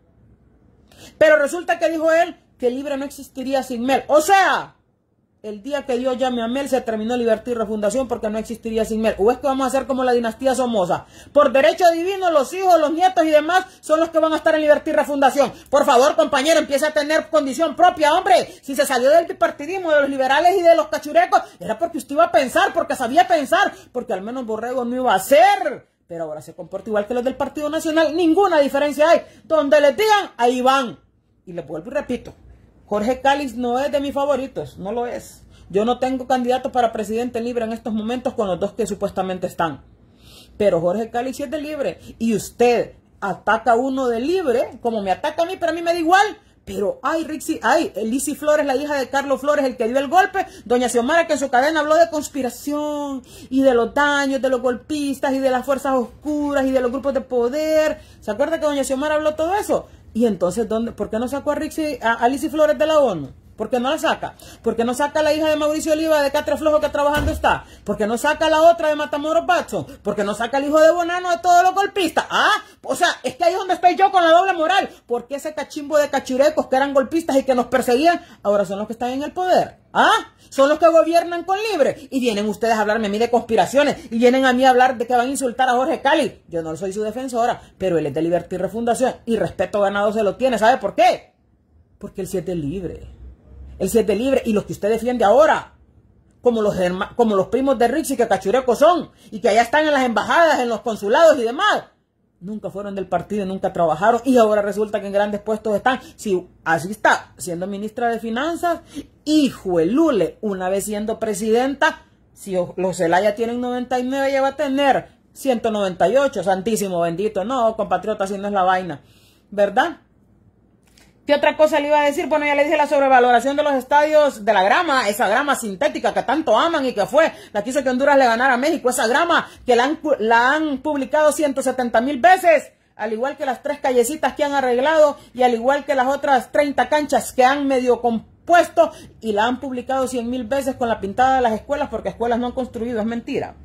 Pero resulta que dijo él que Libre no existiría sin Mel. O sea, el día que Dios llame a Mel se terminó Libertad y Refundación porque no existiría sin Mel. ¿O es que vamos a hacer como la dinastía Somoza? Por derecho divino, los hijos, los nietos y demás son los que van a estar en Libertad y Refundación. Por favor, compañero, empieza a tener condición propia, hombre. Si se salió del bipartidismo, de los liberales y de los cachurecos, era porque usted iba a pensar, porque sabía pensar, porque al menos Borrego no iba a ser. Pero ahora se comporta igual que los del Partido Nacional. Ninguna diferencia hay. Donde les digan, ahí van. Y les vuelvo y repito, Jorge Cáliz no es de mis favoritos, no lo es. Yo no tengo candidato para presidente libre en estos momentos con los dos que supuestamente están. Pero Jorge Cáliz es de libre. Y usted ataca a uno de libre, como me ataca a mí, pero a mí me da igual. Pero, ay, Rixi, ay, Lizzy Flores, la hija de Carlos Flores, el que dio el golpe, doña Xiomara, que en su cadena habló de conspiración y de los daños de los golpistas y de las fuerzas oscuras y de los grupos de poder. ¿Se acuerda que doña Xiomara habló todo eso? Y entonces, ¿dónde? ¿por qué no sacó a, Rixi, a Alice Flores de la ONU? ¿Por qué no la saca? ¿Por qué no saca la hija de Mauricio Oliva de Catre Flojo que trabajando está? ¿Por qué no saca la otra de Matamoros Batson? ¿Por qué no saca el hijo de Bonano de todos los golpistas? Ah, o sea, es que ahí es donde estoy yo con la doble moral. Porque ese cachimbo de cachurecos que eran golpistas y que nos perseguían, ahora son los que están en el poder. ¿Ah? Son los que gobiernan con libre. Y vienen ustedes a hablarme a mí de conspiraciones. Y vienen a mí a hablar de que van a insultar a Jorge Cali. Yo no soy su defensora, pero él es de Libertad y Refundación. Y respeto ganado se lo tiene. ¿Sabe por qué? Porque el siete libre el 7 libre y los que usted defiende ahora, como los, como los primos de Rixi que cachurecos son y que allá están en las embajadas, en los consulados y demás. Nunca fueron del partido, nunca trabajaron y ahora resulta que en grandes puestos están. Si así está, siendo ministra de Finanzas, hijo el Lule, una vez siendo presidenta, si los Zelaya tienen 99, ya va a tener 198, santísimo, bendito. No, compatriota, así no es la vaina, ¿verdad? ¿Qué otra cosa le iba a decir? Bueno, ya le dije la sobrevaloración de los estadios de la grama, esa grama sintética que tanto aman y que fue, la hizo que Honduras le ganara a México, esa grama que la han, publicado 170 mil veces, al igual que las tres callecitas que han arreglado y al igual que las otras 30 canchas que han medio compuesto y la han publicado 100 mil veces con la pintada de las escuelas porque escuelas no han construido, es mentira,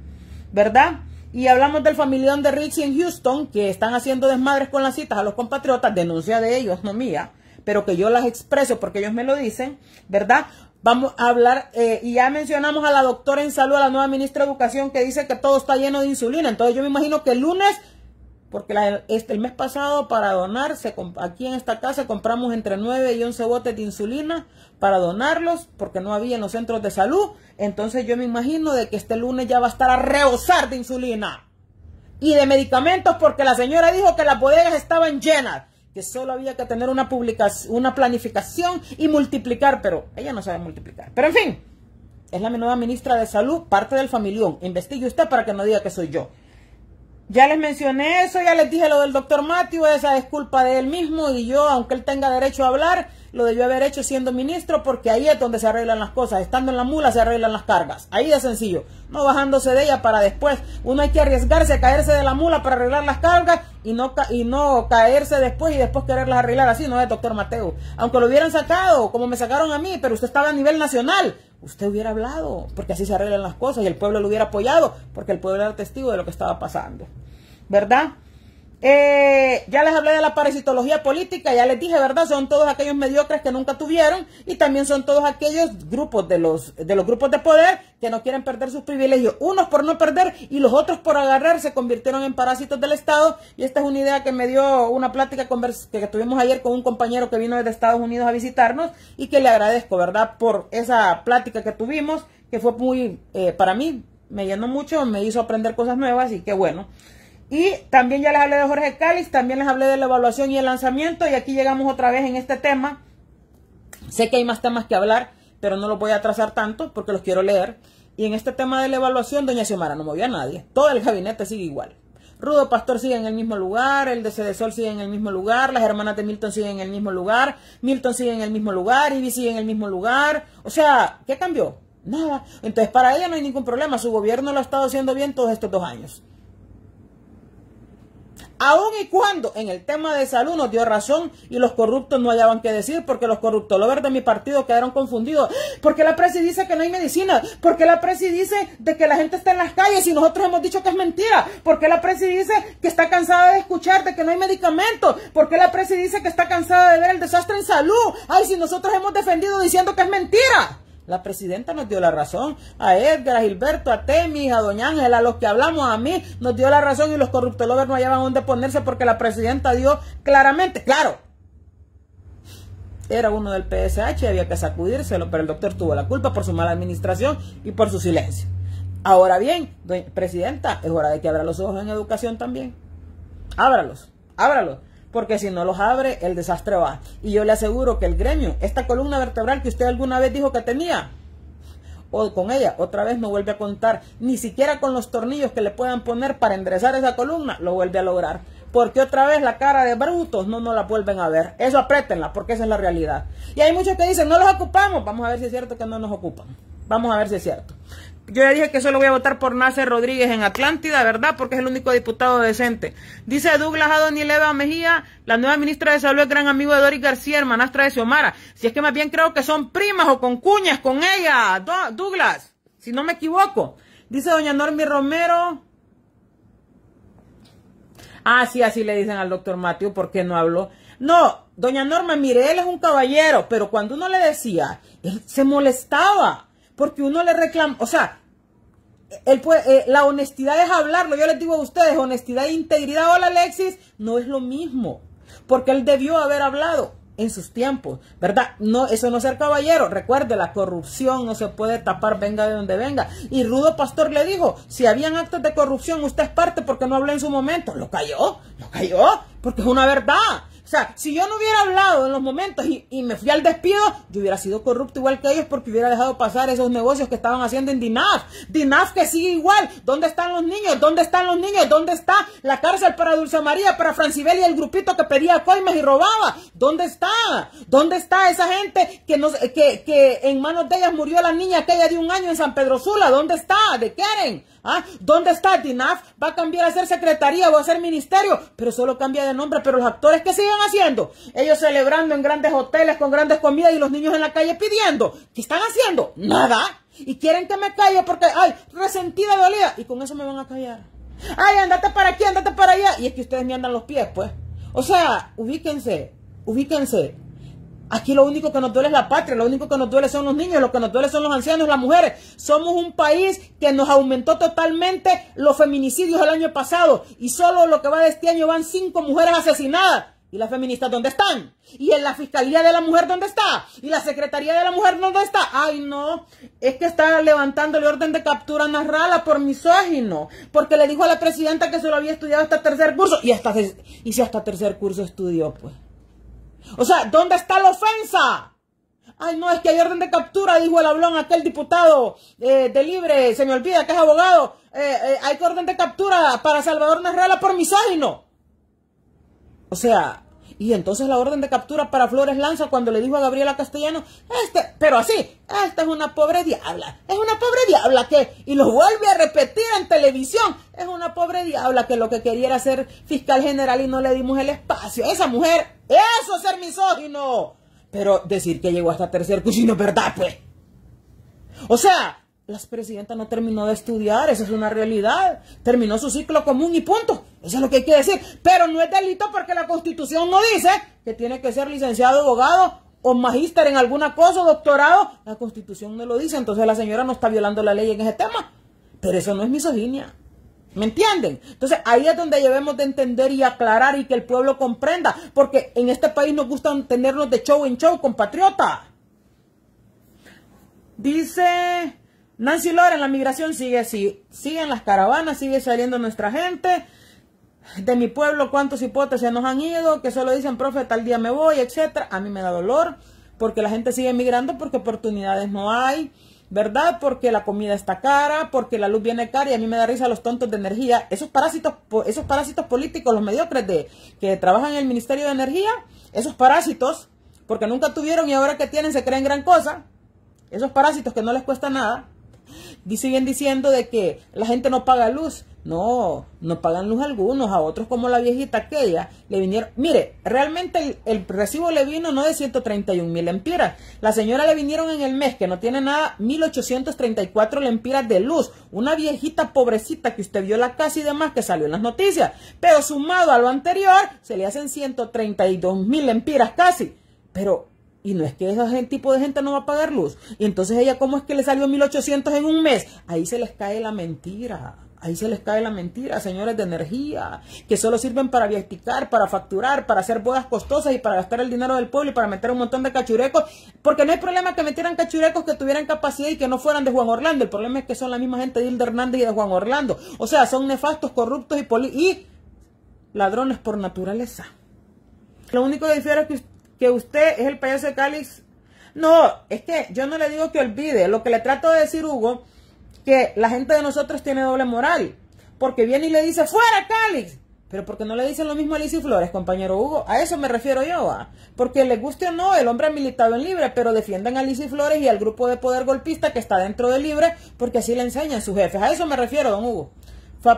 ¿verdad? Y hablamos del familión de Richie en Houston que están haciendo desmadres con las citas a los compatriotas, denuncia de ellos, no mía pero que yo las expreso porque ellos me lo dicen, ¿verdad? Vamos a hablar, eh, y ya mencionamos a la doctora en salud, a la nueva ministra de Educación, que dice que todo está lleno de insulina. Entonces yo me imagino que el lunes, porque este, el mes pasado para donar, aquí en esta casa compramos entre 9 y 11 botes de insulina para donarlos, porque no había en los centros de salud. Entonces yo me imagino de que este lunes ya va a estar a rebosar de insulina. Y de medicamentos, porque la señora dijo que las bodegas estaban llenas que solo había que tener una, publicación, una planificación y multiplicar, pero ella no sabe multiplicar. Pero en fin, es la menuda ministra de Salud, parte del familión. Investigue usted para que no diga que soy yo. Ya les mencioné eso, ya les dije lo del doctor Mateo, esa es culpa de él mismo y yo, aunque él tenga derecho a hablar, lo debió haber hecho siendo ministro porque ahí es donde se arreglan las cosas, estando en la mula se arreglan las cargas, ahí es sencillo, no bajándose de ella para después, uno hay que arriesgarse a caerse de la mula para arreglar las cargas y no, y no caerse después y después quererlas arreglar así, no es doctor Mateo, aunque lo hubieran sacado como me sacaron a mí, pero usted estaba a nivel nacional, usted hubiera hablado, porque así se arreglan las cosas y el pueblo lo hubiera apoyado, porque el pueblo era testigo de lo que estaba pasando. ¿Verdad? Eh, ya les hablé de la parasitología política, ya les dije, ¿verdad? Son todos aquellos mediocres que nunca tuvieron y también son todos aquellos grupos de los, de los grupos de poder que no quieren perder sus privilegios. Unos por no perder y los otros por agarrar se convirtieron en parásitos del Estado. Y esta es una idea que me dio una plática que tuvimos ayer con un compañero que vino desde Estados Unidos a visitarnos y que le agradezco, ¿verdad? Por esa plática que tuvimos, que fue muy, eh, para mí, me llenó mucho, me hizo aprender cosas nuevas y qué bueno. Y también ya les hablé de Jorge Cáliz, también les hablé de la evaluación y el lanzamiento. Y aquí llegamos otra vez en este tema. Sé que hay más temas que hablar, pero no los voy a trazar tanto porque los quiero leer. Y en este tema de la evaluación, doña Xiomara no movió a nadie. Todo el gabinete sigue igual. Rudo Pastor sigue en el mismo lugar, el de Sol sigue en el mismo lugar, las hermanas de Milton siguen en el mismo lugar, Milton sigue en el mismo lugar, Ivy sigue en el mismo lugar. O sea, ¿qué cambió? Nada. Entonces, para ella no hay ningún problema. Su gobierno lo ha estado haciendo bien todos estos dos años aun y cuando en el tema de salud nos dio razón y los corruptos no hallaban qué decir, porque los corruptos verdes de mi partido quedaron confundidos, porque la presi dice que no hay medicina, porque la presi dice de que la gente está en las calles y nosotros hemos dicho que es mentira, porque la presi dice que está cansada de escuchar de que no hay medicamentos, porque la presi dice que está cansada de ver el desastre en salud, ay si nosotros hemos defendido diciendo que es mentira. La presidenta nos dio la razón. A Edgar, a Gilberto, a Temis, a Doña Ángela, a los que hablamos, a mí, nos dio la razón y los corruptólogos no hallaban dónde ponerse porque la presidenta dio claramente, claro. Era uno del PSH y había que sacudírselo, pero el doctor tuvo la culpa por su mala administración y por su silencio. Ahora bien, presidenta, es hora de que abra los ojos en educación también. Ábralos, ábralos porque si no los abre, el desastre va. Y yo le aseguro que el gremio, esta columna vertebral que usted alguna vez dijo que tenía, o con ella, otra vez no vuelve a contar, ni siquiera con los tornillos que le puedan poner para enderezar esa columna, lo vuelve a lograr. Porque otra vez la cara de brutos no nos la vuelven a ver. Eso apriétenla, porque esa es la realidad. Y hay muchos que dicen, no los ocupamos. Vamos a ver si es cierto que no nos ocupan. Vamos a ver si es cierto. Yo ya dije que solo voy a votar por Nasser Rodríguez en Atlántida, ¿verdad? Porque es el único diputado decente. Dice Douglas Adonis Leva Mejía, la nueva ministra de Salud es gran amigo de Doris García, hermanastra de Xiomara. Si es que más bien creo que son primas o con cuñas con ella, Douglas, si no me equivoco. Dice doña Normi Romero. Ah, sí, así le dicen al doctor Mateo, ¿por qué no habló? No, doña Norma, mire, él es un caballero, pero cuando uno le decía, él se molestaba porque uno le reclama, o sea, él eh, la honestidad es hablarlo. Yo les digo a ustedes, honestidad e integridad, hola Alexis, no es lo mismo. Porque él debió haber hablado en sus tiempos, ¿verdad? No, eso no es ser caballero. Recuerde, la corrupción no se puede tapar, venga de donde venga. Y Rudo Pastor le dijo, si habían actos de corrupción, usted es parte porque no habló en su momento. Lo cayó, lo cayó, porque es una verdad. O sea, si yo no hubiera hablado en los momentos y, me fui al despido, yo hubiera sido corrupto igual que ellos porque hubiera dejado pasar esos negocios que estaban haciendo en DINAF. DINAF que sigue igual. ¿Dónde están los niños? ¿Dónde están los niños? ¿Dónde está la cárcel para Dulce María, para Francibel y el grupito que pedía coimas y robaba? ¿Dónde está? ¿Dónde está esa gente que, en manos de ellas murió la niña aquella de un año en San Pedro Sula? ¿Dónde está? ¿De Keren? ¿Ah? ¿Dónde está DINAF? Va a cambiar a ser secretaría o a ser ministerio, pero solo cambia de nombre. Pero los actores que siguen haciendo? Ellos celebrando en grandes hoteles con grandes comidas y los niños en la calle pidiendo. ¿Qué están haciendo? Nada. Y quieren que me calle porque, hay resentida, de dolida. Y con eso me van a callar. Ay, andate para aquí, andate para allá. Y es que ustedes me andan los pies, pues. O sea, ubíquense, ubíquense. Aquí lo único que nos duele es la patria, lo único que nos duele son los niños, lo que nos duele son los ancianos, las mujeres. Somos un país que nos aumentó totalmente los feminicidios el año pasado y solo lo que va de este año van cinco mujeres asesinadas. ¿Y las feministas dónde están? ¿Y en la Fiscalía de la Mujer dónde está? ¿Y la Secretaría de la Mujer dónde está? Ay, no, es que está levantándole orden de captura a Narrala por misógino, porque le dijo a la presidenta que solo había estudiado hasta tercer curso, y, hasta, y si hasta tercer curso estudió, pues. O sea, ¿dónde está la ofensa? Ay, no, es que hay orden de captura, dijo el hablón aquel diputado eh, de Libre, se me olvida que es abogado. Eh, eh, hay orden de captura para Salvador Narrala por misógino. O sea, y entonces la orden de captura para Flores Lanza cuando le dijo a Gabriela Castellano, este, pero así, esta es una pobre diabla, es una pobre diabla que, y lo vuelve a repetir en televisión, es una pobre diabla que lo que quería era ser fiscal general y no le dimos el espacio. Esa mujer, eso es ser misógino. Pero decir que llegó hasta tercer cuchillo, ¿verdad? Pues. O sea, la presidenta no terminó de estudiar, esa es una realidad. Terminó su ciclo común y punto. Eso es lo que hay que decir. Pero no es delito porque la Constitución no dice que tiene que ser licenciado, abogado o magíster en alguna cosa, doctorado. La Constitución no lo dice, entonces la señora no está violando la ley en ese tema. Pero eso no es misoginia. ¿Me entienden? Entonces ahí es donde debemos de entender y aclarar y que el pueblo comprenda, porque en este país nos gusta tenernos de show en show, compatriota. Dice Nancy en la migración sigue así. Siguen las caravanas, sigue saliendo nuestra gente. De mi pueblo, cuántos hipótesis nos han ido, que solo dicen, profe, tal día me voy, etcétera. A mí me da dolor porque la gente sigue migrando porque oportunidades no hay, ¿verdad? Porque la comida está cara, porque la luz viene cara y a mí me da risa los tontos de energía. Esos parásitos, esos parásitos políticos, los mediocres de, que trabajan en el Ministerio de Energía, esos parásitos, porque nunca tuvieron y ahora que tienen se creen gran cosa. Esos parásitos que no les cuesta nada, Dice bien diciendo de que la gente no paga luz. No, no pagan luz algunos, a otros como la viejita aquella, le vinieron, mire, realmente el, recibo le vino no de 131 mil lempiras, la señora le vinieron en el mes que no tiene nada 1834 lempiras de luz, una viejita pobrecita que usted vio la casa y demás que salió en las noticias, pero sumado a lo anterior se le hacen 132 mil lempiras casi, pero y no es que ese tipo de gente no va a pagar luz. Y entonces ella, ¿cómo es que le salió 1800 en un mes? Ahí se les cae la mentira. Ahí se les cae la mentira, señores de energía, que solo sirven para viajar, para facturar, para hacer bodas costosas y para gastar el dinero del pueblo y para meter un montón de cachurecos. Porque no hay problema que metieran cachurecos que tuvieran capacidad y que no fueran de Juan Orlando. El problema es que son la misma gente de Hilda Hernández y de Juan Orlando. O sea, son nefastos, corruptos y, y ladrones por naturaleza. Lo único que difiere es que que usted es el payaso de Calix. No, es que yo no le digo que olvide. Lo que le trato de decir, Hugo, que la gente de nosotros tiene doble moral. Porque viene y le dice, fuera Calix. Pero porque no le dicen lo mismo a y Flores, compañero Hugo. A eso me refiero yo. Porque le guste o no, el hombre ha militado en Libre, pero defienden a y Flores y al grupo de poder golpista que está dentro de Libre, porque así le enseñan sus jefes. A eso me refiero, don Hugo.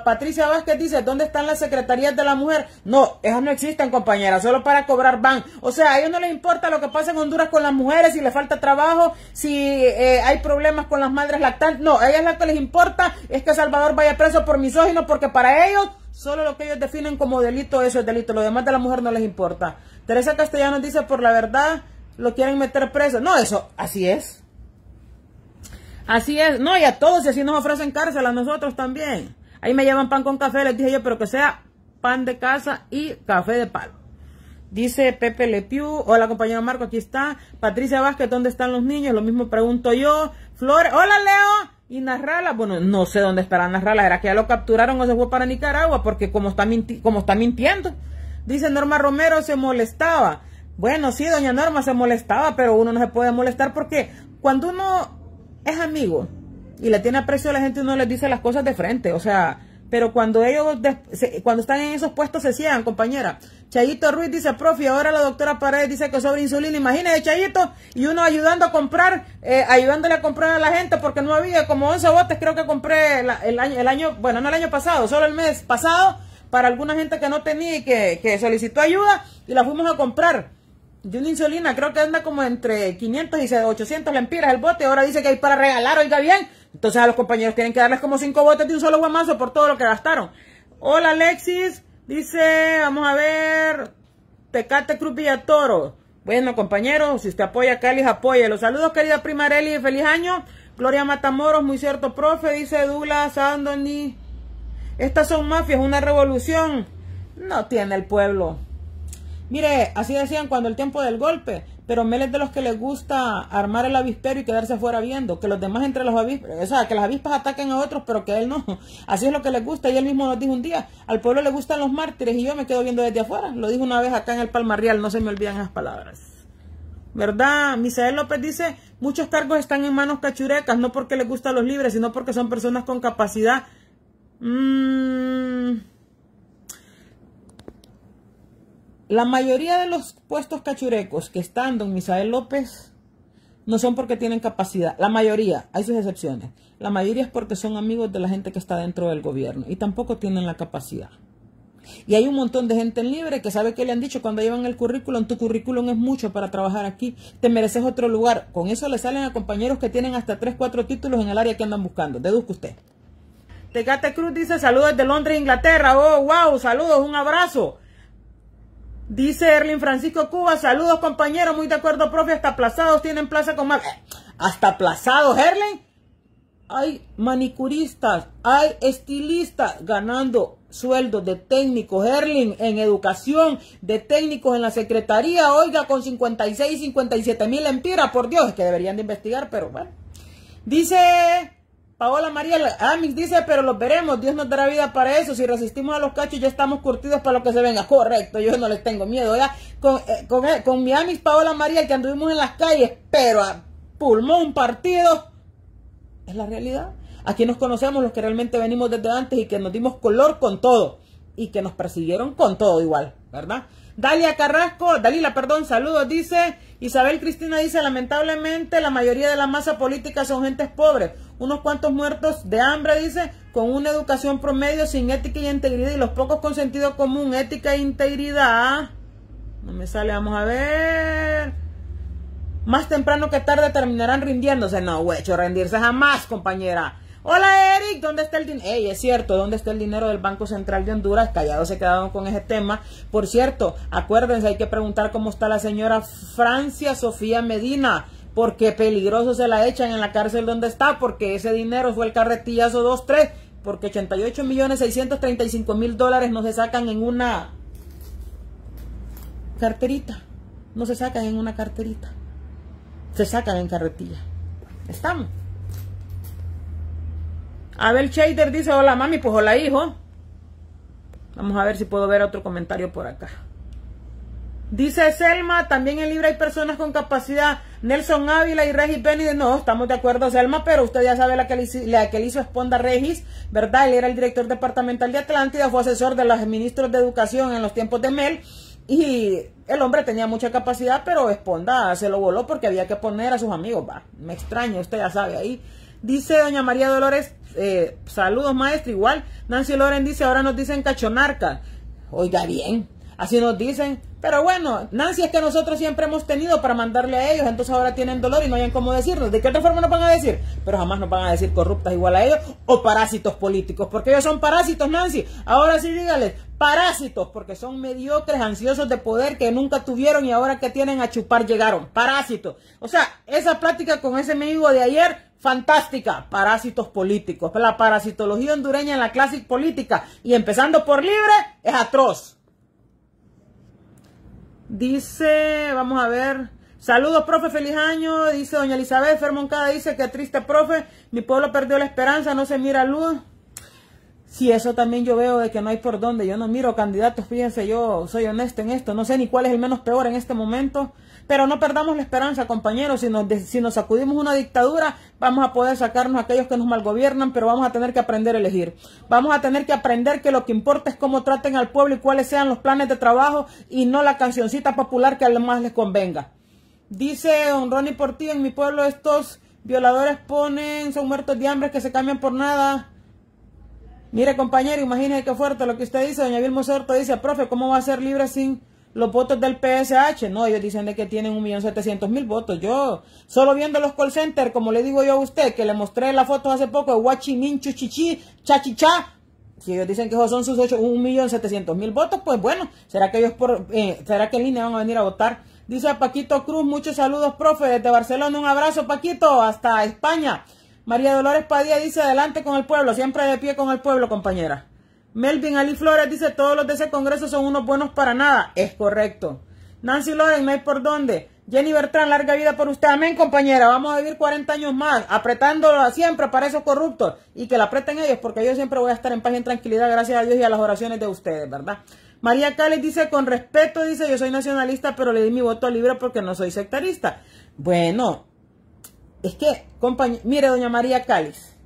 Patricia Vázquez dice, ¿dónde están las secretarías de la mujer? No, esas no existen, compañeras, solo para cobrar van. O sea, a ellos no les importa lo que pasa en Honduras con las mujeres, si les falta trabajo, si eh, hay problemas con las madres lactantes. No, a ellas lo que les importa es que Salvador vaya preso por misógino, porque para ellos, solo lo que ellos definen como delito, eso es delito. Lo demás de la mujer no les importa. Teresa Castellanos dice, por la verdad, lo quieren meter preso. No, eso, así es. Así es, no, y a todos, y así nos ofrecen cárcel, a nosotros también. Ahí me llevan pan con café, les dije yo, pero que sea pan de casa y café de palo. Dice Pepe Lepiu, hola compañero Marco, aquí está. Patricia Vázquez, ¿dónde están los niños? Lo mismo pregunto yo. Flores, hola Leo. Y Narrala, bueno, no sé dónde estará Narrala, era que ya lo capturaron o se fue para Nicaragua, porque como está, como está mintiendo. Dice Norma Romero, se molestaba. Bueno, sí, doña Norma se molestaba, pero uno no se puede molestar porque cuando uno es amigo y le tiene a a la gente y uno les dice las cosas de frente, o sea, pero cuando ellos, cuando están en esos puestos se ciegan, compañera. Chayito Ruiz dice, profe, ahora la doctora Paredes dice que sobre insulina, imagínese Chayito, y uno ayudando a comprar, eh, ayudándole a comprar a la gente porque no había como 11 botes, creo que compré el, año, el año, bueno, no el año pasado, solo el mes pasado, para alguna gente que no tenía y que, solicitó ayuda y la fuimos a comprar de una insulina, creo que anda como entre 500 y 800 lempiras el bote. Ahora dice que hay para regalar, oiga bien. Entonces a los compañeros tienen que darles como cinco botes de un solo guamazo por todo lo que gastaron. Hola Alexis, dice, vamos a ver, Tecate Cruz Villatoro. Bueno, compañeros, si usted apoya a Cali, apoye. Los saludos, querida Primarelli, feliz año. Gloria Matamoros, muy cierto, profe, dice Dula, Sandoni. Estas son mafias, una revolución. No tiene el pueblo. Mire, así decían cuando el tiempo del golpe pero Mel es de los que le gusta armar el avispero y quedarse afuera viendo, que los demás entre los avisperos, o sea, que las avispas ataquen a otros, pero que él no. Así es lo que le gusta, y él mismo nos dijo un día, al pueblo le gustan los mártires y yo me quedo viendo desde afuera. Lo dijo una vez acá en el Palmarrial, no se me olvidan esas palabras. ¿Verdad? Misael López dice, muchos cargos están en manos cachurecas, no porque les gustan los libres, sino porque son personas con capacidad. Mmm La mayoría de los puestos cachurecos que están don Misael López no son porque tienen capacidad. La mayoría, hay sus excepciones. La mayoría es porque son amigos de la gente que está dentro del gobierno y tampoco tienen la capacidad. Y hay un montón de gente en libre que sabe que le han dicho cuando llevan el currículum, tu currículum es mucho para trabajar aquí, te mereces otro lugar. Con eso le salen a compañeros que tienen hasta 3, 4 títulos en el área que andan buscando. Deduzca usted. Tecate Cruz dice saludos de Londres, Inglaterra. Oh, wow, saludos, un abrazo. Dice Erling Francisco Cuba, saludos compañeros, muy de acuerdo, profe, hasta aplazados tienen plaza con más. Hasta aplazados, Erling? Hay manicuristas, hay estilistas ganando sueldos de técnicos, Erling, en educación, de técnicos en la secretaría, oiga, con 56 y 57 mil empiras, por Dios, es que deberían de investigar, pero bueno. Dice Paola María Amix dice, pero los veremos, Dios nos dará vida para eso, si resistimos a los cachos ya estamos curtidos para lo que se venga, correcto, yo no les tengo miedo, eh, eh, Con, mi Amix Paola María que anduvimos en las calles, pero a pulmón partido, es la realidad, aquí nos conocemos los que realmente venimos desde antes y que nos dimos color con todo, y que nos persiguieron con todo igual, ¿verdad? Dalia Carrasco, Dalila, perdón, saludos, dice Isabel Cristina, dice, lamentablemente la mayoría de la masa política son gentes pobres, unos cuantos muertos de hambre, dice, con una educación promedio sin ética y integridad y los pocos con sentido común, ética e integridad. No me sale, vamos a ver. Más temprano que tarde terminarán rindiéndose. No, huecho, rendirse jamás, compañera. Hola Eric, ¿dónde está el dinero? Ey, es cierto, ¿dónde está el dinero del Banco Central de Honduras? Callados se quedaron con ese tema. Por cierto, acuérdense, hay que preguntar cómo está la señora Francia Sofía Medina porque peligroso se la echan en la cárcel donde está, porque ese dinero fue el carretillazo 2-3, porque 88 millones 635 mil dólares no se sacan en una carterita, no se sacan en una carterita, se sacan en carretilla. Estamos. Abel Shader dice, hola mami, pues hola hijo. Vamos a ver si puedo ver otro comentario por acá. Dice Selma, también en Libra hay personas con capacidad. Nelson Ávila y Regis Benny, no, estamos de acuerdo, Selma, pero usted ya sabe la que, le, la que le hizo Esponda Regis, ¿verdad? Él era el director departamental de Atlántida, fue asesor de los ministros de educación en los tiempos de Mel, y el hombre tenía mucha capacidad, pero Esponda se lo voló porque había que poner a sus amigos, va. Me extraño, usted ya sabe ahí. Dice doña María Dolores, eh, saludos maestro, igual. Nancy Loren dice, ahora nos dicen cachonarca. Oiga bien, Así nos dicen. Pero bueno, Nancy es que nosotros siempre hemos tenido para mandarle a ellos, entonces ahora tienen dolor y no hayan cómo decirnos. ¿De qué otra forma nos van a decir? Pero jamás nos van a decir corruptas igual a ellos o parásitos políticos, porque ellos son parásitos, Nancy. Ahora sí dígales, parásitos, porque son mediocres, ansiosos de poder que nunca tuvieron y ahora que tienen a chupar llegaron. Parásitos. O sea, esa plática con ese amigo de ayer fantástica, parásitos políticos. La parasitología hondureña en la clase política y empezando por libre es atroz. Dice, vamos a ver. Saludos, profe, feliz año. Dice doña Elizabeth Fermoncada, dice que triste, profe, mi pueblo perdió la esperanza, no se mira luz. Si eso también yo veo de que no hay por dónde. Yo no miro candidatos, fíjense, yo soy honesto en esto. No sé ni cuál es el menos peor en este momento. Pero no perdamos la esperanza, compañeros. Si nos, si nos sacudimos una dictadura, vamos a poder sacarnos a aquellos que nos malgobiernan, pero vamos a tener que aprender a elegir. Vamos a tener que aprender que lo que importa es cómo traten al pueblo y cuáles sean los planes de trabajo y no la cancioncita popular que más les convenga. Dice don Ronnie Portillo, en mi pueblo estos violadores ponen, son muertos de hambre que se cambian por nada. Mire compañero, imagínese qué fuerte lo que usted dice. Doña Vilma Sorto dice, profe, ¿cómo va a ser libre sin los votos del PSH. No, ellos dicen de que tienen 1.700.000 votos. Yo, solo viendo los call centers, como le digo yo a usted, que le mostré la foto hace poco de minchu Chuchichi, Chachichá. Si ellos dicen que son sus 1.700.000 votos, pues bueno, ¿será que ellos por, eh, será que en línea van a venir a votar? Dice Paquito Cruz, muchos saludos, profe, desde Barcelona, un abrazo, Paquito, hasta España. María Dolores Padilla dice, adelante con el pueblo, siempre de pie con el pueblo, compañera. Melvin Ali Flores dice, todos los de ese Congreso son unos buenos para nada. Es correcto. Nancy Loren, no hay por dónde. Jenny Bertrán, larga vida por usted. Amén, compañera. Vamos a vivir 40 años más, apretándolo siempre para esos corruptos. Y que la apreten ellos, porque yo siempre voy a estar en paz y en tranquilidad, gracias a Dios y a las oraciones de ustedes, ¿verdad? María Cáliz dice, con respeto, dice, yo soy nacionalista, pero le di mi voto libre porque no soy sectarista. Bueno, es que, compañera, mire, doña María Cáliz,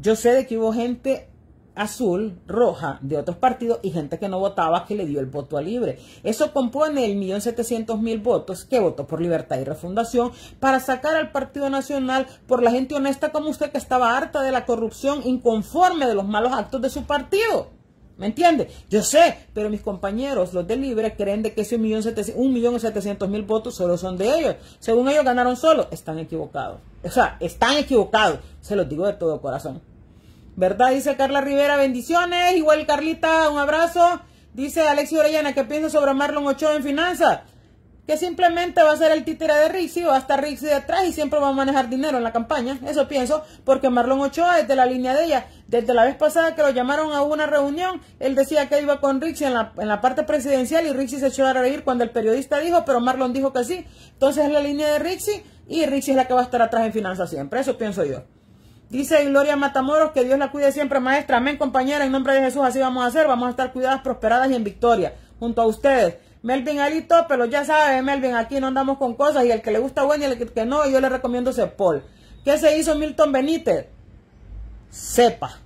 yo sé de que hubo gente azul, roja de otros partidos y gente que no votaba que le dio el voto a libre. Eso compone el millón setecientos mil votos que votó por Libertad y Refundación para sacar al Partido Nacional por la gente honesta como usted que estaba harta de la corrupción, inconforme de los malos actos de su partido. ¿Me entiende? Yo sé, pero mis compañeros, los de Libre, creen de que ese millón setecientos mil votos solo son de ellos. Según ellos ganaron solo, están equivocados. O sea, están equivocados. Se los digo de todo corazón. ¿Verdad? Dice Carla Rivera, bendiciones. Igual Carlita, un abrazo. Dice Alexi Orellana, ¿qué piensa sobre Marlon Ochoa en finanzas? Que simplemente va a ser el títere de Rixi, va a estar Rixi detrás y siempre va a manejar dinero en la campaña. Eso pienso, porque Marlon Ochoa es de la línea de ella. Desde la vez pasada que lo llamaron a una reunión, él decía que iba con Rixi en la, en la parte presidencial y Rixi se echó a reír cuando el periodista dijo, pero Marlon dijo que sí. Entonces es la línea de Rixi y Rixi es la que va a estar atrás en finanzas siempre. Eso pienso yo. Dice Gloria Matamoros, que Dios la cuide siempre, maestra. Amén, compañera. En nombre de Jesús, así vamos a hacer. Vamos a estar cuidadas, prosperadas y en victoria, junto a ustedes. Melvin Alito, pero ya sabe, Melvin, aquí no andamos con cosas. Y el que le gusta bueno y el que no, yo le recomiendo Paul. ¿Qué se hizo Milton Benítez? Sepa.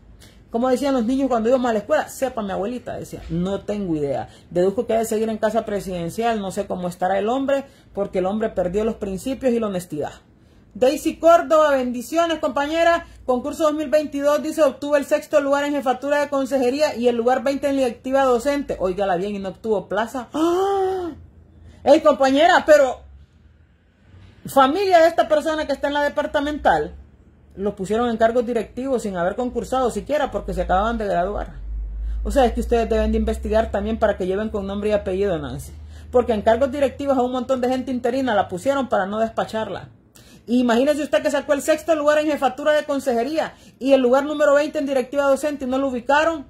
Como decían los niños cuando íbamos a la escuela, sepa mi abuelita, decía, no tengo idea. Deduzco que debe seguir en casa presidencial, no sé cómo estará el hombre, porque el hombre perdió los principios y la honestidad. Daisy Córdoba, bendiciones compañera. Concurso 2022 dice, obtuvo el sexto lugar en jefatura de consejería y el lugar 20 en directiva docente. Óigala bien y no obtuvo plaza. ¡Ah! Ey, compañera, pero familia de esta persona que está en la departamental, los pusieron en cargos directivos sin haber concursado siquiera porque se acababan de graduar. O sea, es que ustedes deben de investigar también para que lleven con nombre y apellido, Nancy. Porque en cargos directivos a un montón de gente interina la pusieron para no despacharla. Imagínese usted que sacó el sexto lugar en jefatura de consejería y el lugar número 20 en directiva docente y no lo ubicaron.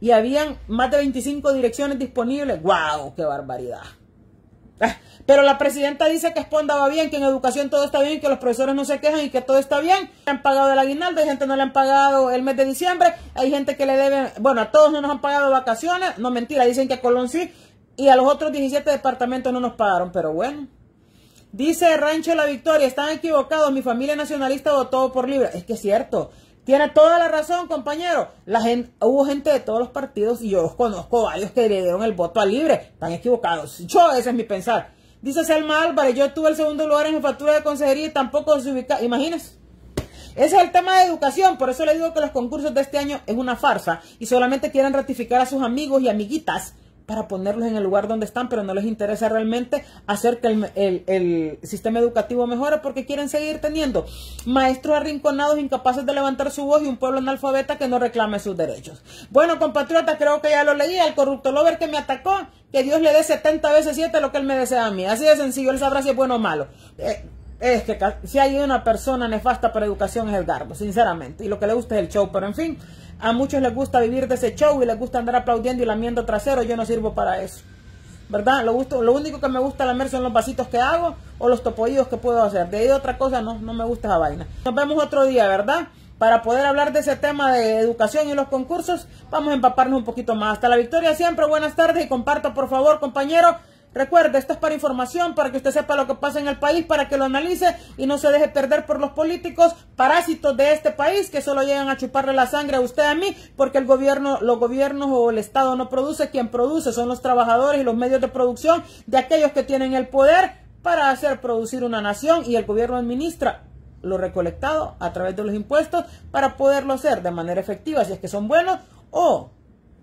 Y habían más de 25 direcciones disponibles. ¡Wow! ¡Qué barbaridad! Ah, pero la presidenta dice que Esponda va bien, que en educación todo está bien, que los profesores no se quejan y que todo está bien. Han pagado el aguinaldo, hay gente que no le han pagado el mes de diciembre, hay gente que le debe. bueno, a todos no nos han pagado vacaciones, no mentira, dicen que a Colón sí, y a los otros 17 departamentos no nos pagaron, pero bueno. Dice Rancho La Victoria, están equivocados, mi familia nacionalista votó por Libre, Es que es cierto, tiene toda la razón, compañero. La gente, hubo gente de todos los partidos y yo los conozco varios que le dieron el voto a Libre. Están equivocados. Yo, ese es mi pensar. Dice Selma Álvarez, yo tuve el segundo lugar en mi factura de consejería y tampoco se ubica. Imagínense. Ese es el tema de educación, por eso le digo que los concursos de este año es una farsa y solamente quieren ratificar a sus amigos y amiguitas para ponerlos en el lugar donde están, pero no les interesa realmente hacer que el, sistema educativo mejore porque quieren seguir teniendo maestros arrinconados incapaces de levantar su voz y un pueblo analfabeta que no reclame sus derechos. Bueno, compatriota, creo que ya lo leí, al corrupto lover que me atacó, que Dios le dé 70 veces 7 lo que él me desea a mí. Así de sencillo, él sabrá si es bueno o malo. Eh, es que si hay una persona nefasta para educación es Edgardo, sinceramente. Y lo que le gusta es el show, pero en fin. A muchos les gusta vivir de ese show y les gusta andar aplaudiendo y lamiendo trasero. Yo no sirvo para eso. ¿Verdad? Lo, único que me gusta lamer son los vasitos que hago o los topoídos que puedo hacer. De ahí otra cosa no, no me gusta esa vaina. Nos vemos otro día, ¿verdad? Para poder hablar de ese tema de educación y los concursos, vamos a empaparnos un poquito más. Hasta la victoria siempre, buenas tardes y comparto por favor, compañero. Recuerde, esto es para información, para que usted sepa lo que pasa en el país, para que lo analice y no se deje perder por los políticos parásitos de este país que solo llegan a chuparle la sangre a usted a mí, porque el gobierno, los gobiernos o el Estado no produce, quien produce son los trabajadores y los medios de producción de aquellos que tienen el poder para hacer producir una nación y el gobierno administra lo recolectado a través de los impuestos para poderlo hacer de manera efectiva si es que son buenos o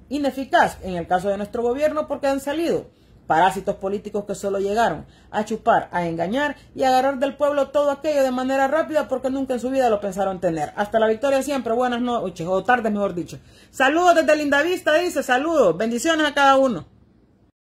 ineficaz en el caso de nuestro gobierno porque han salido parásitos políticos que solo llegaron a chupar, a engañar y a agarrar del pueblo todo aquello de manera rápida porque nunca en su vida lo pensaron tener. Hasta la victoria siempre, buenas noches, o tardes mejor dicho. Saludos desde Lindavista, dice, saludos, bendiciones a cada uno.